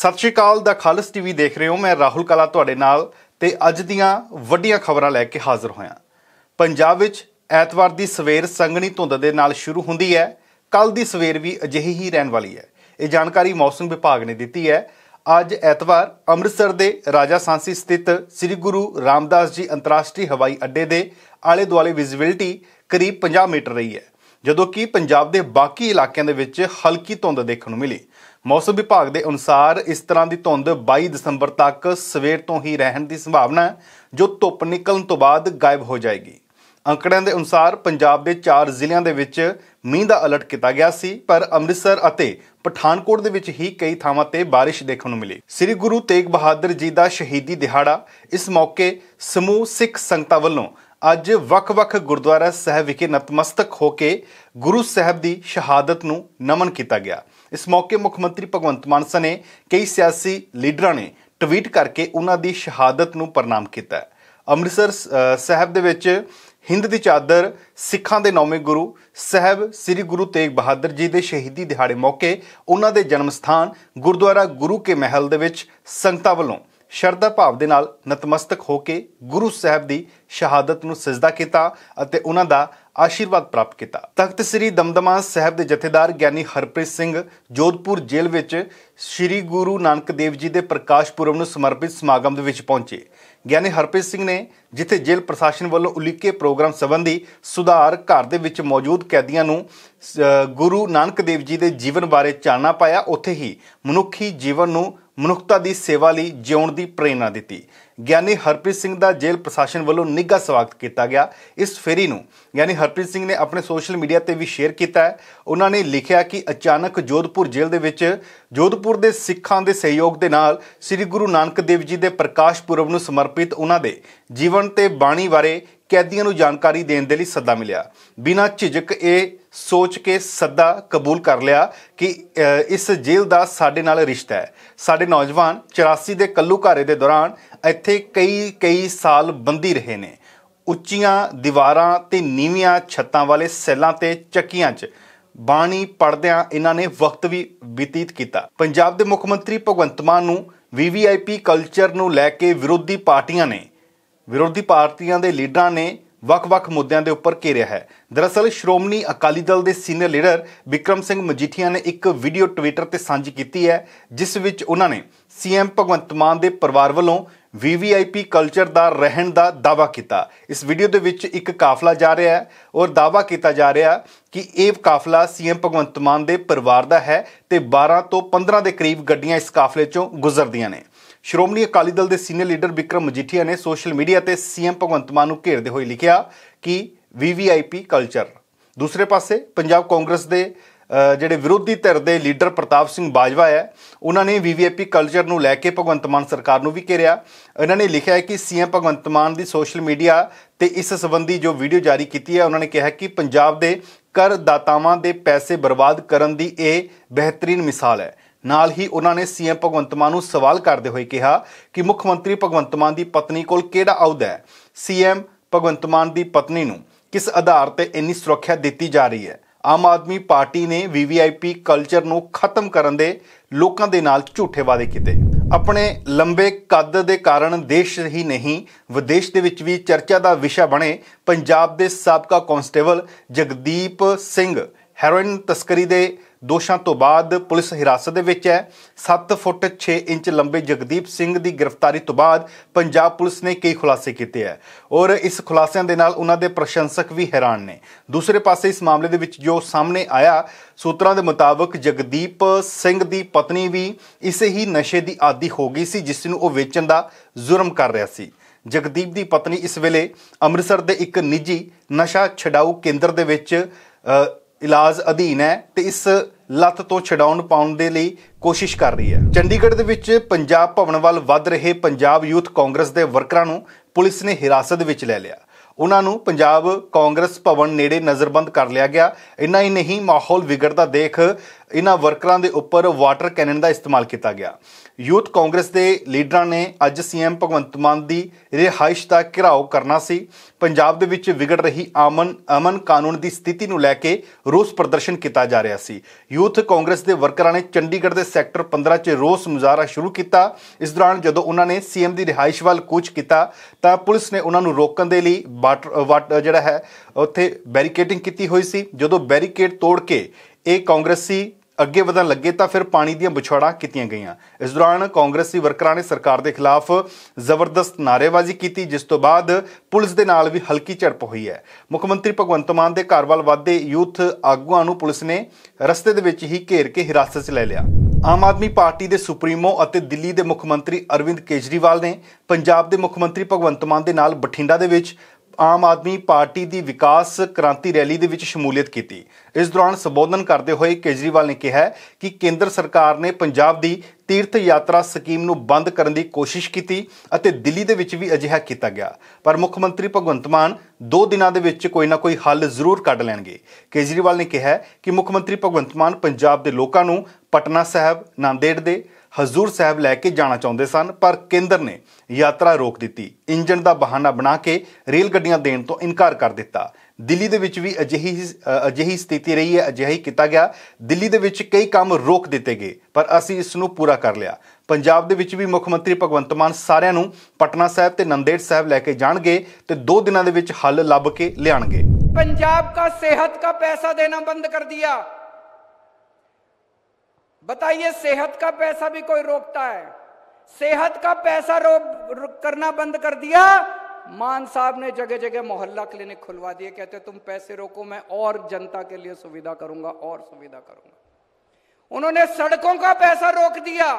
ਸਤਿ ਸ਼੍ਰੀ ਅਕਾਲ ਦਾ ਖਾਲਸ ਟੀਵੀ ਦੇਖ ਰਹੇ ਹੋ ਮੈਂ ਰਾਹੁਲ ਕਲਾ ਤੁਹਾਡੇ ਨਾਲ ਤੇ ਅੱਜ ਦੀਆਂ ਵੱਡੀਆਂ ਖਬਰਾਂ ਲੈ ਕੇ ਹਾਜ਼ਰ ਹੋਇਆ ਪੰਜਾਬ ਵਿੱਚ ਐਤਵਾਰ ਦੀ ਸਵੇਰ ਸੰਘਣੀ ਧੁੰਦ ਦੇ ਨਾਲ ਸ਼ੁਰੂ ਹੁੰਦੀ ਹੈ ਕੱਲ ਦੀ ਸਵੇਰ ਵੀ ਅਜਿਹੀ ਹੀ ਰਹਿਣ ਵਾਲੀ ਹੈ ਇਹ ਜਾਣਕਾਰੀ ਮੌਸਮ ਵਿਭਾਗ ਨੇ ਦਿੱਤੀ ਹੈ ਅੱਜ ਐਤਵਾਰ ਅੰਮ੍ਰਿਤਸਰ ਦੇ ਰਾਜਾ ਸਾਂਸੀ ਸਥਿਤ ਸ੍ਰੀ ਗੁਰੂ ਰਾਮਦਾਸ ਜੀ ਅੰਤਰਰਾਸ਼ਟਰੀ ਹਵਾਈ ਅੱਡੇ ਦੇ ਆਲੇ ਦੁਆਲੇ ਵਿਜ਼ਿਬਿਲਟੀ ਕਰੀਬ 50 ਮੀਟਰ ਰਹੀ ਹੈ ਜਦੋਂ ਕਿ ਪੰਜਾਬ ਦੇ ਬਾਕੀ ਇਲਾਕਿਆਂ ਦੇ ਵਿੱਚ ਹਲਕੀ ਧੁੰਦ ਦੇਖਣ ਨੂੰ ਮਿਲੀ ਮੌਸਮ ਵਿਭਾਗ ਦੇ ਅਨੁਸਾਰ ਇਸ ਤਰ੍ਹਾਂ ਦੀ ਧੁੰਦ 22 ਦਸੰਬਰ ਤੱਕ ਸਵੇਰ ਤੋਂ ਹੀ ਰਹਿਣ ਦੀ ਸੰਭਾਵਨਾ ਹੈ ਜੋ ਧੁੱਪ ਨਿਕਲਣ ਤੋਂ ਬਾਅਦ ਗਾਇਬ ਹੋ ਜਾਏਗੀ ਅੰਕੜਿਆਂ ਦੇ ਅਨੁਸਾਰ ਪੰਜਾਬ ਦੇ 4 ਜ਼ਿਲ੍ਹਿਆਂ ਦੇ ਵਿੱਚ ਮੀਂਹ ਦਾ ਅਲਰਟ ਕੀਤਾ ਗਿਆ ਸੀ ਪਰ ਅੰਮ੍ਰਿਤਸਰ ਅਤੇ ਪਠਾਨਕੋਟ ਦੇ ਵਿੱਚ ਹੀ ਕਈ ਥਾਵਾਂ ਤੇ بارش ਦੇਖਣ ਨੂੰ ਮਿਲੀ ਸ੍ਰੀ ਗੁਰੂ ਤੇਗ ਬਹਾਦਰ ਜੀ ਦਾ ਸ਼ਹੀਦੀ ਦਿਹਾੜਾ ਇਸ ਮੌਕੇ ਸਮੂਹ ਸਿੱਖ ਸੰਗਤਾਂ ਵੱਲੋਂ ਅੱਜ ਵੱਖ-ਵੱਖ ਗੁਰਦੁਆਰਾ ਸਾਹਿਬ ਵਿਖੇ ਨਤਮਸਤਕ ਹੋ ਕੇ ਗੁਰੂ ਸਾਹਿਬ ਦੀ ਸ਼ਹਾਦਤ ਨੂੰ ਨਮਨ ਕੀਤਾ ਗਿਆ ਇਸ ਮੌਕੇ ਮੁੱਖ ਮੰਤਰੀ ਭਗਵੰਤ ਮਾਨ ਸਨੇ ਕਈ ਸਿਆਸੀ ਲੀਡਰਾਂ ਨੇ ਟਵੀਟ ਕਰਕੇ ਉਹਨਾਂ ਦੀ ਸ਼ਹਾਦਤ ਨੂੰ ਪ੍ਰਣਾਮ ਕੀਤਾ ਅੰਮ੍ਰਿਤਸਰ ਸਾਹਿਬ ਦੇ ਵਿੱਚ ਹਿੰਦ ਦੀ ਚਾਦਰ ਸਿੱਖਾਂ ਦੇ ਨੌਵੇਂ ਗੁਰੂ ਸਹਿਬ ਸ੍ਰੀ ਗੁਰੂ ਤੇਗ ਬਹਾਦਰ ਜੀ ਦੇ ਸ਼ਹੀਦੀ ਦਿਹਾੜੇ ਮੌਕੇ ਉਹਨਾਂ ਦੇ ਜਨਮ ਸਥਾਨ ਗੁਰਦੁਆਰਾ ਗੁਰੂ ਕੇ ਮਹਿਲ ਦੇ ਵਿੱਚ ਸੰਗਤਾਂ ਵੱਲੋਂ ਸ਼ਰਧਾ ਭਾਵ ਦੇ ਨਾਲ ਨਤਮਸਤਕ ਹੋ ਕੇ ਗੁਰੂ ਸਾਹਿਬ ਦੀ ਸ਼ਹਾਦਤ ਨੂੰ ਸਜਦਾ ਕੀਤਾ ਅਤੇ ਉਹਨਾਂ ਦਾ ਆਸ਼ੀਰਵਾਦ ਪ੍ਰਾਪਤ ਕੀਤਾ ਤਖਤ ਸ੍ਰੀ ਦਮਦਮਾ ਸਾਹਿਬ ਦੇ ਜਥੇਦਾਰ ਗਿਆਨੀ ਹਰਪ੍ਰੀਤ ਸਿੰਘ ਜੋਧਪੁਰ ਜੇਲ੍ਹ ਵਿੱਚ ਸ੍ਰੀ ਗੁਰੂ ਨਾਨਕ ਦੇਵ ਜੀ ਦੇ ਪ੍ਰਕਾਸ਼ ਪੁਰਬ ਨੂੰ ਸਮਰਪਿਤ ਸਮਾਗਮ ਦੇ ਵਿੱਚ ਪਹੁੰਚੇ ਗਿਆਨੀ ਹਰਪ੍ਰੀਤ ਸਿੰਘ ਨੇ ਜਿੱਥੇ ਜੇਲ੍ਹ ਪ੍ਰਸ਼ਾਸਨ ਵੱਲੋਂ ਉਲੀਕੇ ਪ੍ਰੋਗਰਾਮ ਸੰਬੰਧੀ ਸੁਧਾਰ ਘਰ ਦੇ ਵਿੱਚ ਮੌਜੂਦ ਕੈਦੀਆਂ ਨੂੰ ਗੁਰੂ ਨਾਨਕ ਦੇਵ ਜੀ ਦੇ ਜੀਵਨ ਬਾਰੇ ਚਾਨਣਾ ਪਾਇਆ ਉੱਥੇ ਹੀ ਮਨੁੱਖੀ ਜੀਵਨ ਨੂੰ ਮਨੁੱਖਤਾ ਦੀ ਸੇਵਾ ਲਈ ਜਿਉਣ ਦੀ ਪ੍ਰੇਰਣਾ ਦਿੱਤੀ ਗਿਆਨੀ ਹਰਪ੍ਰੀਤ ਸਿੰਘ ਦਾ ਜੇਲ੍ਹ ਪ੍ਰਸ਼ਾਸਨ ਵੱਲੋਂ ਨਿੱਘਾ ਸਵਾਗਤ ਕੀਤਾ ਗਿਆ ਇਸ ਫੇਰੀ ਨੂੰ ਗਿਆਨੀ ਹਰਪ੍ਰੀਤ ਸਿੰਘ ਨੇ ਆਪਣੇ ਸੋਸ਼ਲ ਮੀਡੀਆ ਤੇ ਵੀ ਸ਼ੇਅਰ ਕੀਤਾ ਹੈ ਉਹਨਾਂ ਨੇ ਲਿਖਿਆ ਕਿ ਅਚਾਨਕ ਜੋਧਪੁਰ ਜੇਲ੍ਹ ਦੇ ਵਿੱਚ ਜੋਧਪੁਰ ਦੇ ਸਿੱਖਾਂ ਦੇ ਸਹਿਯੋਗ ਦੇ ਨਾਲ ਸ੍ਰੀ ਗੁਰੂ ਨਾਨਕ ਦੇਵ ਜੀ ਦੇ ਪ੍ਰਕਾਸ਼ ਪੁਰਬ ਨੂੰ ਸਮਰਪਿਤ ਉਹਨਾਂ ਦੇ ਜੀਵਨ ਤੇ ਬਾਣੀ ਬਾਰੇ ਕੈਦੀਆਂ ਨੂੰ ਜਾਣਕਾਰੀ ਦੇਣ ਦੇ ਲਈ ਸੱਦਾ ਮਿਲਿਆ ਬਿਨਾਂ ਝਿਜਕ ਇਹ ਸੋਚ ਕੇ ਸੱਦਾ ਕਬੂਲ ਕਰ ਲਿਆ ਕਿ ਇਸ ਜੇਲ੍ਹ ਦਾ ਸਾਡੇ ਨਾਲ ਰਿਸ਼ਤਾ ਹੈ ਸਾਡੇ ਨੌਜਵਾਨ 84 ਦੇ ਕੱਲੂ ਘਾਰੇ ਦੇ ਦੌਰਾਨ ਇੱਥੇ ਕਈ ਕਈ ਸਾਲ ਬੰਦੀ ਰਹੇ ਨੇ ਉੱਚੀਆਂ ਦੀਵਾਰਾਂ ਤੇ ਨੀਵੀਆਂ ਛੱਤਾਂ ਵਾਲੇ ਸੈੱਲਾਂ ਤੇ ਚੱਕੀਆਂ 'ਚ ਬਾਣੀ ਪੜਦਿਆਂ ਇਹਨਾਂ ਨੇ ਵਕਤ ਵੀ ਬਤੀਤ ਕੀਤਾ ਪੰਜਾਬ ਦੇ ਮੁੱਖ ਮੰਤਰੀ ਭਗਵੰਤ ਮਾਨ ਨੂੰ ਵੀਵੀਆਈਪੀ ਕਲਚਰ ਨੂੰ ਲੈ ਕੇ ਵਿਰੋਧੀ ਪਾਰਟੀਆਂ ਨੇ ਵਿਰੋਧੀ ਪਾਰਟੀਆਂ ਦੇ ਲੀਡਰਾਂ ਨੇ ਵੱਖ-ਵੱਖ ਮੁੱਦਿਆਂ ਦੇ ਉੱਪਰ ਘੇਰਿਆ ਹੈ ਦਰਅਸਲ ਸ਼੍ਰੋਮਣੀ ਅਕਾਲੀ ਦਲ ਦੇ ਸੀਨੀਅਰ ਲੀਡਰ ਵਿਕਰਮ ਸਿੰਘ ਮਜੀਠੀਆ ਨੇ ਇੱਕ ਵੀਡੀਓ ਟਵਿੱਟਰ ਤੇ ਸਾਂਝੀ ਕੀਤੀ ਹੈ ਜਿਸ ਵਿੱਚ ਉਹਨਾਂ ਨੇ ਸੀਐਮ ਭਗਵੰਤ ਮਾਨ ਦੇ ਪਰਿਵਾਰ ਵੱਲੋਂ ਵੀਵੀਆਈਪੀ ਕਲਚਰ ਦਾ ਰਹਿਣ ਦਾ ਦਾਵਾ ਕੀਤਾ ਇਸ ਵੀਡੀਓ ਦੇ ਵਿੱਚ ਇੱਕ ਕਾਫਲਾ ਜਾ ਰਿਹਾ ਹੈ ਔਰ ਦਾਵਾ ਕੀਤਾ ਜਾ ਰਿਹਾ ਕਿ ਇਹ ਕਾਫਲਾ ਸੀਐਮ ਭਗਵੰਤ ਮਾਨ ਦੇ ਪਰਿਵਾਰ ਦਾ ਹੈ ਤੇ 12 ਤੋਂ 15 ਦੇ ਕਰੀਬ ਗੱਡੀਆਂ ਇਸ ਕਾਫਲੇ ਚੋਂ ਗੁਜ਼ਰਦੀਆਂ ਨੇ ਸ਼੍ਰੋਮਣੀ ਅਕਾਲੀ ਦਲ ਦੇ ਸੀਨੀਅਰ ਲੀਡਰ ਵਿਕਰਮ ਮਜੀਠੀਆ ਨੇ ਸੋਸ਼ਲ ਮੀਡੀਆ ਤੇ ਸੀਐਮ ਭਗਵੰਤ ਮਾਨ ਨੂੰ ਘੇਰਦੇ ਹੋਏ ਲਿਖਿਆ ਕਿ ਵੀਵੀਆਈਪੀ ਕਲਚਰ ਦੂਸਰੇ ਪਾਸੇ ਪੰਜਾਬ ਕਾਂਗਰਸ ਦੇ ਜਿਹੜੇ ਵਿਰੋਧੀ ਧਿਰ ਦੇ ਲੀਡਰ ਪ੍ਰਤਾਪ ਸਿੰਘ ਬਾਜਵਾ ਹੈ ਉਹਨਾਂ ਨੇ ਵੀਵੀਆਈਪੀ ਕਲਚਰ ਨੂੰ ਲੈ ਕੇ ਭਗਵੰਤ ਮਾਨ ਸਰਕਾਰ ਨੂੰ ਵੀ ਘੇਰਿਆ ਇਹਨਾਂ ਨੇ ਲਿਖਿਆ ਹੈ ਕਿ ਸੀਐਮ ਭਗਵੰਤ ਮਾਨ ਦੀ ਸੋਸ਼ਲ ਮੀਡੀਆ ਤੇ ਇਸ ਸੰਬੰਧੀ ਜੋ ਵੀਡੀਓ ਜਾਰੀ ਕੀਤੀ ਹੈ ਉਹਨਾਂ ਨੇ ਕਿਹਾ ਕਿ ਪੰਜਾਬ ਦੇ ਕਰਦਾਤਾਵਾਂ ਦੇ ਪੈਸੇ ਬਰਬਾਦ ਕਰਨ ਦੀ ਇਹ ਬਿਹਤਰੀਨ ਮਿਸਾਲ ਹੈ ਨਾਲ ਹੀ ਉਹਨਾਂ ਨੇ ਸੀਐਮ ਭਗਵੰਤ ਮਾਨ ਨੂੰ ਸਵਾਲ ਕਰਦੇ ਹੋਏ ਕਿਹਾ ਕਿ ਮੁੱਖ ਮੰਤਰੀ ਭਗਵੰਤ ਮਾਨ ਦੀ ਪਤਨੀ ਕੋਲ ਕਿਹੜਾ ਅਹੁਦਾ ਹੈ ਸੀਐਮ ਭਗਵੰਤ ਮਾਨ ਦੀ ਪਤਨੀ ਨੂੰ ਕਿਸ ਆਧਾਰ ਤੇ ਇੰਨੀ ਸੁਰੱਖਿਆ ਦਿੱਤੀ ਜਾ ਰਹੀ ਹੈ ਆਮ ਆਦਮੀ ਪਾਰਟੀ ਨੇ ਵੀਵੀਆਈਪੀ ਕਲਚਰ ਨੂੰ ਖਤਮ ਕਰਨ ਦੇ ਲੋਕਾਂ ਦੇ ਨਾਲ ਝੂਠੇ ਵਾਅਦੇ ਕੀਤੇ ਆਪਣੇ ਲੰਬੇ ਕੱਦ ਦੇ ਕਾਰਨ ਦੇਸ਼ ਹੀ ਨਹੀਂ ਵਿਦੇਸ਼ ਦੇ ਵਿੱਚ ਵੀ ਚਰਚਾ ਦਾ ਵਿਸ਼ਾ ਬਣੇ ਪੰਜਾਬ ਦੇ ਸਾਬਕਾ ਕਾਂਸਟੇਬਲ ਜਗਦੀਪ ਸਿੰਘ ਹੈਰੋਇਨ ਤਸਕਰੀ ਦੇ ਦੋਸ਼ਾਂ ਤੋਂ ਬਾਅਦ ਪੁਲਿਸ ਹਿਰਾਸਤ ਦੇ ਵਿੱਚ ਹੈ 7 ਫੁੱਟ 6 ਇੰਚ ਲੰਬੇ ਜਗਦੀਪ ਸਿੰਘ ਦੀ ਗ੍ਰਿਫਤਾਰੀ ਤੋਂ ਬਾਅਦ ਪੰਜਾਬ ਪੁਲਿਸ ਨੇ ਕਈ ਖੁਲਾਸੇ ਕੀਤੇ ਹੈ ਔਰ ਇਸ ਖੁਲਾਸਿਆਂ ਦੇ ਨਾਲ ਉਹਨਾਂ ਦੇ ਪ੍ਰਸ਼ੰਸਕ ਵੀ ਹੈਰਾਨ ਨੇ ਦੂਸਰੇ ਪਾਸੇ ਇਸ ਮਾਮਲੇ ਦੇ ਵਿੱਚ ਜੋ ਸਾਹਮਣੇ ਆਇਆ ਸੂਤਰਾਂ ਦੇ ਮੁਤਾਬਕ ਜਗਦੀਪ ਸਿੰਘ ਦੀ ਪਤਨੀ ਵੀ ਇਸੇ ਹੀ ਨਸ਼ੇ ਦੀ ਆਦੀ ਹੋ ਗਈ ਸੀ ਜਿਸ ਨੂੰ ਉਹ ਵੇਚਣ ਦਾ ਜ਼ੁਰਮ ਕਰ ਰਿਹਾ ਸੀ ਜਗਦੀਪ ਦੀ ਪਤਨੀ ਇਸ ਵੇਲੇ ਅੰਮ੍ਰਿਤਸਰ ਦੇ ਇੱਕ ਨਿੱਜੀ ਨਸ਼ਾ ਛਡਾਊ ਕੇਂਦਰ ਦੇ ਵਿੱਚ ਇਲਾਜ ਅਧੀਨ ਹੈ ਤੇ ਇਸ ਲੱਤ ਤੋਂ ਛਡਾਉਣ ਪਾਉਣ ਦੇ ਲਈ ਕੋਸ਼ਿਸ਼ ਕਰ ਰਹੀ ਹੈ ਚੰਡੀਗੜ੍ਹ ਦੇ ਵਿੱਚ ਪੰਜਾਬ ਭਵਨ ਵੱਲ ਵੱਧ ਰਹੇ ਪੰਜਾਬ ਯੂਥ ਕਾਂਗਰਸ ਦੇ ਵਰਕਰਾਂ ਨੂੰ ਪੁਲਿਸ ਨੇ ਹਿਰਾਸਤ ਵਿੱਚ ਲੈ ਲਿਆ ਉਹਨਾਂ ਨੂੰ ਪੰਜਾਬ ਕਾਂਗਰਸ ਭਵਨ ਨੇੜੇ ਨਜ਼ਰਬੰਦ ਕਰ ਲਿਆ ਗਿਆ ਇੰਨਾ ਹੀ ਨਹੀਂ ਮਾਹੌਲ ਵਿਗੜਦਾ ਦੇਖ ਇਹਨਾਂ ਵਰਕਰਾਂ ਦੇ ਉੱਪਰ ਵਾਟਰ ਕੈਨਨ ਦਾ ਇਸਤੇਮਾਲ ਕੀਤਾ ਗਿਆ ਯੂਥ ਕਾਂਗਰਸ ਦੇ ਲੀਡਰਾਂ ਨੇ ਅੱਜ ਸੀਐਮ ਭਗਵੰਤ ਮਾਨ ਦੀ ਰਿਹਾਇਸ਼ ਦਾ ਘਿਰਾਓ ਕਰਨਾ ਸੀ ਪੰਜਾਬ ਦੇ ਵਿੱਚ ਵਿਗੜ ਰਹੀ ਆਮਨ ਅਮਨ ਕਾਨੂੰਨ ਦੀ ਸਥਿਤੀ ਨੂੰ ਲੈ ਕੇ ਰੋਸ ਪ੍ਰਦਰਸ਼ਨ ਕੀਤਾ ਜਾ ਰਿਹਾ ਸੀ ਯੂਥ ਕਾਂਗਰਸ ਦੇ ਵਰਕਰਾਂ ਨੇ ਚੰਡੀਗੜ੍ਹ ਦੇ ਸੈਕਟਰ 15 'ਚ ਰੋਸ ਮੁਜ਼ਾਹਰਾ ਸ਼ੁਰੂ ਕੀਤਾ ਇਸ ਦੌਰਾਨ ਜਦੋਂ ਉਹਨਾਂ ਨੇ ਸੀਐਮ ਦੀ ਰਿਹਾਇਸ਼ ਵੱਲ ਕੂਚ ਕੀਤਾ ਤਾਂ ਪੁਲਿਸ ਨੇ ਉਹਨਾਂ ਨੂੰ ਰੋਕਣ ਦੇ ਲਈ ਜਿਹੜਾ ਹੈ ਉੱਥੇ ਬੈਰੀਕੇਡਿੰਗ ਕੀਤੀ ਹੋਈ ਸੀ ਜਦੋਂ ਬੈਰੀਕੇਡ ਤੋੜ ਕੇ ਇਹ ਕਾਂਗਰਸੀ ਅੱਗੇ ਵਧਣ ਲੱਗੇ ਤਾਂ ਫਿਰ ਪਾਣੀ ਦੀਆਂ ਵਿਛੜਾ ਕੀਤੀਆਂ ਗਈਆਂ ਇਸ ਦੌਰਾਨ ਕਾਂਗਰਸੀ ਵਰਕਰਾਂ ਨੇ ਸਰਕਾਰ ਦੇ ਖਿਲਾਫ ਜ਼ਬਰਦਸਤ ਨਾਰੇਬਾਜ਼ੀ ਕੀਤੀ ਜਿਸ ਤੋਂ ਬਾਅਦ ਪੁਲਿਸ ਦੇ ਨਾਲ ਵੀ ਹਲਕੀ ਝੜਪ ਹੋਈ ਹੈ ਮੁੱਖ ਮੰਤਰੀ ਭਗਵੰਤ ਮਾਨ ਦੇ ਘਰ ਵੱਲ ਯੂਥ ਆਗੂਆਂ ਨੂੰ ਪੁਲਿਸ ਨੇ ਰਸਤੇ ਦੇ ਵਿੱਚ ਹੀ ਘੇਰ ਕੇ ਹਿਰਾਸਤ 'ਚ ਲੈ ਲਿਆ ਆਮ ਆਦਮੀ ਪਾਰਟੀ ਦੇ ਸੁਪਰੀਮੋ ਅਤੇ ਦਿੱਲੀ ਦੇ ਮੁੱਖ ਮੰਤਰੀ ਅਰਵਿੰਦ ਕੇਜਰੀਵਾਲ ਨੇ ਪੰਜਾਬ ਦੇ ਮੁੱਖ ਮੰਤਰੀ ਭਗਵੰਤ ਮਾਨ ਦੇ ਨਾਲ ਬਠਿੰਡਾ ਦੇ ਵਿੱਚ ਆਮ ਆਦਮੀ ਪਾਰਟੀ ਦੀ ਵਿਕਾਸ ਕ੍ਰਾਂਤੀ ਰੈਲੀ ਦੇ ਵਿੱਚ ਸ਼ਮੂਲੀਅਤ ਕੀਤੀ ਇਸ ਦੌਰਾਨ ਸੰਬੋਧਨ ਕਰਦੇ ਹੋਏ ਕੇਜਰੀਵਾਲ ਨੇ ਕਿਹਾ ਕਿ ਕੇਂਦਰ ਸਰਕਾਰ ਨੇ ਪੰਜਾਬ ਦੀ ਤੀਰਥ ਯਾਤਰਾ ਸਕੀਮ ਨੂੰ ਬੰਦ ਕਰਨ ਦੀ ਕੋਸ਼ਿਸ਼ ਕੀਤੀ ਅਤੇ ਦਿੱਲੀ ਦੇ ਵਿੱਚ ਵੀ ਅਜਿਹਾ ਕੀਤਾ ਗਿਆ ਪਰ ਮੁੱਖ ਮੰਤਰੀ ਭਗਵੰਤ ਮਾਨ 2 ਦਿਨਾਂ ਦੇ ਵਿੱਚ ਕੋਈ ਨਾ ਕੋਈ ਹੱਲ ਜ਼ਰੂਰ ਕੱਢ ਲੈਣਗੇ ਕੇਜਰੀਵਾਲ ਨੇ ਕਿਹਾ ਕਿ ਮੁੱਖ ਮੰਤਰੀ ਭਗਵੰਤ ਮਾਨ ਪੰਜਾਬ ਦੇ ਲੋਕਾਂ ਨੂੰ ਪਟਨਾ ਸਾਹਿਬ ਨਾਂਦੇੜ ਦੇ ਹਜ਼ੂਰ ਸਾਹਿਬ ਲੈ ਕੇ ਜਾਣਾ ਚਾਹੁੰਦੇ ਸਨ ਪਰ ਕੇਂਦਰ ਨੇ ਯਾਤਰਾ ਰੋਕ ਦਿੱਤੀ ਇੰਜਣ ਦਾ ਬਹਾਨਾ ਬਣਾ ਕੇ ਰੇਲ ਗੱਡੀਆਂ ਦੇਣ ਤੋਂ ਇਨਕਾਰ ਕਰ ਦਿੱਤਾ ਦਿੱਲੀ ਦੇ ਵਿੱਚ ਵੀ ਅਜਿਹੀ ਅਜਿਹੀ ਸਥਿਤੀ ਰਹੀ ਹੈ ਅਜਿਹੀ ਕੀਤਾ ਗਿਆ ਦਿੱਲੀ ਦੇ ਵਿੱਚ ਕਈ ਕੰਮ ਰੋਕ ਦਿੱਤੇ ਗਏ ਪਰ ਅਸੀਂ ਇਸ ਨੂੰ ਪੂਰਾ ਕਰ ਲਿਆ ਪੰਜਾਬ ਦੇ ਵਿੱਚ ਵੀ ਮੁੱਖ ਮੰਤਰੀ ਭਗਵੰਤ ਮਾਨ ਸਾਰਿਆਂ ਨੂੰ ਪਟਨਾ ਸਾਹਿਬ ਤੇ ਨੰਦੇੜ ਸਾਹਿਬ ਲੈ ਕੇ ਜਾਣਗੇ ਤੇ 2 ਦਿਨਾਂ ਦੇ ਵਿੱਚ ਹੱਲ ਲੱਭ ਕੇ ਲਿਆਣਗੇ ਪੰਜਾਬ ਦਾ ਸਿਹਤ ਦਾ ਪੈਸਾ ਦੇਣਾ ਬੰਦ ਕਰ ਦਿਆ बताइए सेहत का पैसा भी कोई रोकता है सेहत का पैसा रोक करना बंद कर दिया मान साहब ने जगह जगह मोहल्ला क्लिनिक खुलवा दिए कहते तुम पैसे रोको मैं और जनता के लिए सुविधा करूंगा और सुविधा करूंगा उन्होंने सड़कों का पैसा रोक दिया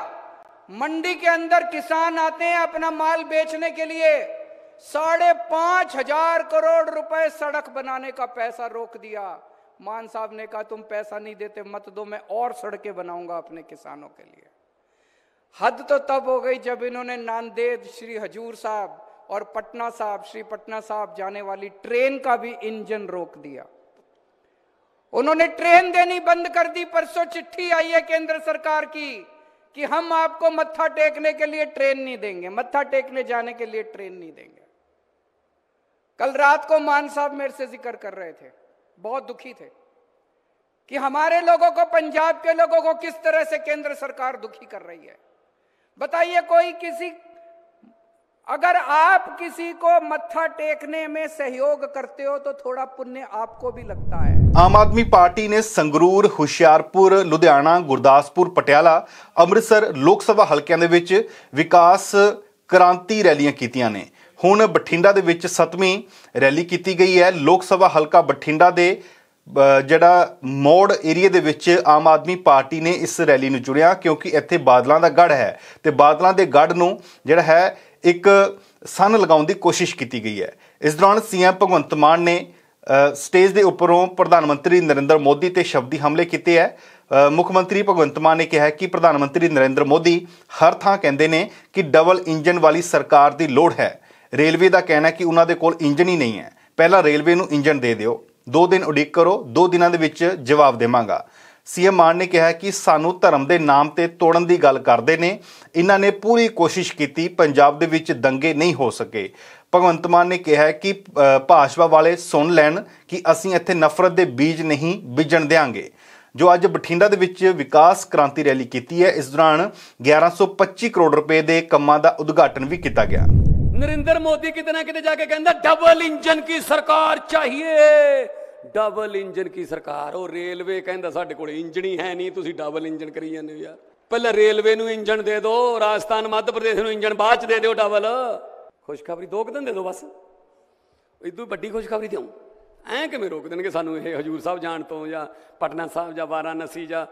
मंडी के अंदर किसान आते हैं अपना माल बेचने के लिए साढ़े पांच हजार करोड़ रुपए सड़क बनाने का पैसा रोक दिया मान साहब ने कहा तुम पैसा नहीं देते मत दो मैं और सड़कें बनाऊंगा अपने किसानों के लिए हद तो तब हो गई जब इन्होंने नांदेद श्री हजूर साहब और पटना साहब श्री पटना साहब जाने वाली ट्रेन का भी इंजन रोक दिया उन्होंने ट्रेन देनी बंद कर दी परसों चिट्ठी आई है केंद्र सरकार की कि हम आपको मत्था टेकने के लिए ट्रेन नहीं देंगे मत्था टेकने जाने के लिए ट्रेन नहीं देंगे कल रात को मान साहब मेरे से जिक्र कर रहे थे बहुत दुखी थे कि हमारे लोगों को पंजाब के लोगों को किस तरह से केंद्र सरकार दुखी कर रही है बताइए कोई किसी अगर आप किसी को मत्था टेकने में सहयोग करते हो तो थोड़ा पुण्य आपको भी लगता है आम आदमी पार्टी ने संगरूर होशियारपुर लुधियाना गुरदासपुर पटियाला अमृतसर लोकसभा ਸਭਾ ਹਲਕਿਆਂ ਦੇ ਵਿੱਚ ਵਿਕਾਸ ਕ੍ਰਾਂਤੀ ਰੈਲੀਆਂ ਹੁਣ ਬਠਿੰਡਾ ਦੇ ਵਿੱਚ 7ਵੀਂ ਰੈਲੀ ਕੀਤੀ ਗਈ ਹੈ ਲੋਕ ਸਭਾ ਹਲਕਾ ਬਠਿੰਡਾ ਦੇ ਜਿਹੜਾ ਮੋੜ ਏਰੀਆ ਦੇ ਵਿੱਚ ਆਮ ਆਦਮੀ ਪਾਰਟੀ ਨੇ ਇਸ ਰੈਲੀ ਨੂੰ ਜੁੜਿਆ ਕਿਉਂਕਿ ਇੱਥੇ ਬਾਦਲਾਂ ਦਾ ਗੜ ਹੈ ਤੇ ਬਾਦਲਾਂ ਦੇ ਗੜ ਨੂੰ ਜਿਹੜਾ ਹੈ ਇੱਕ ਸਨ ਲਗਾਉਣ ਦੀ ਕੋਸ਼ਿਸ਼ ਕੀਤੀ ਗਈ ਹੈ ਇਸ ਦੌਰਾਨ ਸੀਐਮ ਭਗਵੰਤ ਮਾਨ ਨੇ ਸਟੇਜ ਦੇ ਉੱਪਰੋਂ ਪ੍ਰਧਾਨ ਮੰਤਰੀ ਨਰਿੰਦਰ ਮੋਦੀ ਤੇ ਸ਼ਬਦੀ ਹਮਲੇ ਕੀਤੇ ਹੈ ਮੁੱਖ ਮੰਤਰੀ ਭਗਵੰਤ ਮਾਨ ਨੇ ਕਿਹਾ ਕਿ ਪ੍ਰਧਾਨ ਮੰਤਰੀ ਨਰਿੰਦਰ ਮੋਦੀ ਹਰ ਥਾਂ ਕਹਿੰਦੇ ਨੇ ਕਿ ਡਬਲ ਇੰਜਨ ਵਾਲੀ ਸਰਕਾਰ ਦੀ ਲੋੜ ਹੈ ਰੇਲਵੇ ਦਾ ਕਹਿਣਾ ਕਿ ਉਹਨਾਂ ਦੇ ਕੋਲ ਇੰਜਨ ਹੀ ਨਹੀਂ ਹੈ ਪਹਿਲਾਂ ਰੇਲਵੇ ਨੂੰ ਇੰਜਨ ਦੇ ਦਿਓ 2 ਦਿਨ ਉਡੀਕ ਕਰੋ 2 ਦਿਨਾਂ ਦੇ ਵਿੱਚ ਜਵਾਬ ਦੇਵਾਂਗਾ ਸੀਐਮ ਮਾਨ ਨੇ ਕਿਹਾ ਕਿ ਸਾਨੂੰ ਧਰਮ ਦੇ ਨਾਮ ਤੇ ਤੋੜਨ ਦੀ ਗੱਲ ਕਰਦੇ ਨੇ ਇਹਨਾਂ ਨੇ ਪੂਰੀ ਕੋਸ਼ਿਸ਼ ਕੀਤੀ ਪੰਜਾਬ ਦੇ ਵਿੱਚ ਦੰਗੇ ਨਹੀਂ ਹੋ ਸਕੇ ਭਗਵੰਤ ਮਾਨ ਨੇ ਕਿਹਾ ਕਿ ਭਾਸ਼ਵਾ ਵਾਲੇ ਸੁਣ ਲੈਣ ਕਿ ਅਸੀਂ ਇੱਥੇ ਨਫ਼ਰਤ ਦੇ ਬੀਜ ਨਹੀਂ ਬੀਜਣ ਦੇਾਂਗੇ ਜੋ ਅੱਜ ਬਠਿੰਡਾ ਦੇ ਵਿੱਚ ਵਿਕਾਸ ਕ੍ਰਾਂਤੀ ਰੈਲੀ ਕੀਤੀ ਹੈ ਇਸ ਦੌਰਾਨ 1125 ਕਰੋੜ ਰੁਪਏ ਦੇ ਕੰਮਾਂ ਦਾ ਉਦਘਾਟਨ ਵੀ ਕੀਤਾ ਗਿਆ ਨਰਿੰਦਰ ਮੋਦੀ ਕਿਤੇ ਨਾ ਕਿਤੇ ਜਾ ਕੇ ਕਹਿੰਦਾ ਡਬਲ ਇੰਜਨ ਕੀ ਸਰਕਾਰ ਚਾਹੀਏ ਡਬਲ ਇੰਜਨ ਕੀ ਸਰਕਾਰ ਉਹ ਰੇਲਵੇ ਕਹਿੰਦਾ ਸਾਡੇ ਕੋਲ ਇੰਜਣ ਹੀ ਹੈ ਨਹੀਂ ਤੁਸੀਂ ਡਬਲ ਇੰਜਨ ਕਰੀ ਜਾਂਦੇ ਹੋ ਯਾਰ ਪਹਿਲਾਂ ਰੇਲਵੇ ਨੂੰ ਇੰਜਣ ਦੇ ਦਿਓ ਰਾਜਸਥਾਨ ਮੱਧ ਪ੍ਰਦੇਸ਼ ਨੂੰ ਇੰਜਣ ਬਾਅਦ ਚ ਦੇ ਦਿਓ ਡਬਲ ਖੁਸ਼ਖਬਰੀ ਦੋ ਕੁ ਦਿਨ ਦੇ ਦਿਓ ਬਸ ਇਦੋਂ ਵੱਡੀ ਖੁਸ਼ਖਬਰੀ ਦਿਓ ਐਂ ਕਿਵੇਂ ਰੋਕ ਦੇਣਗੇ ਸਾਨੂੰ ਇਹ ਹਜੂਰ ਸਾਹਿਬ ਜਾਣ ਤੋਂ ਜਾਂ ਪਟਨਾ ਸਾਹਿਬ ਜਾਂ ਵਾਰਾਨਸੀ ਜਾਂ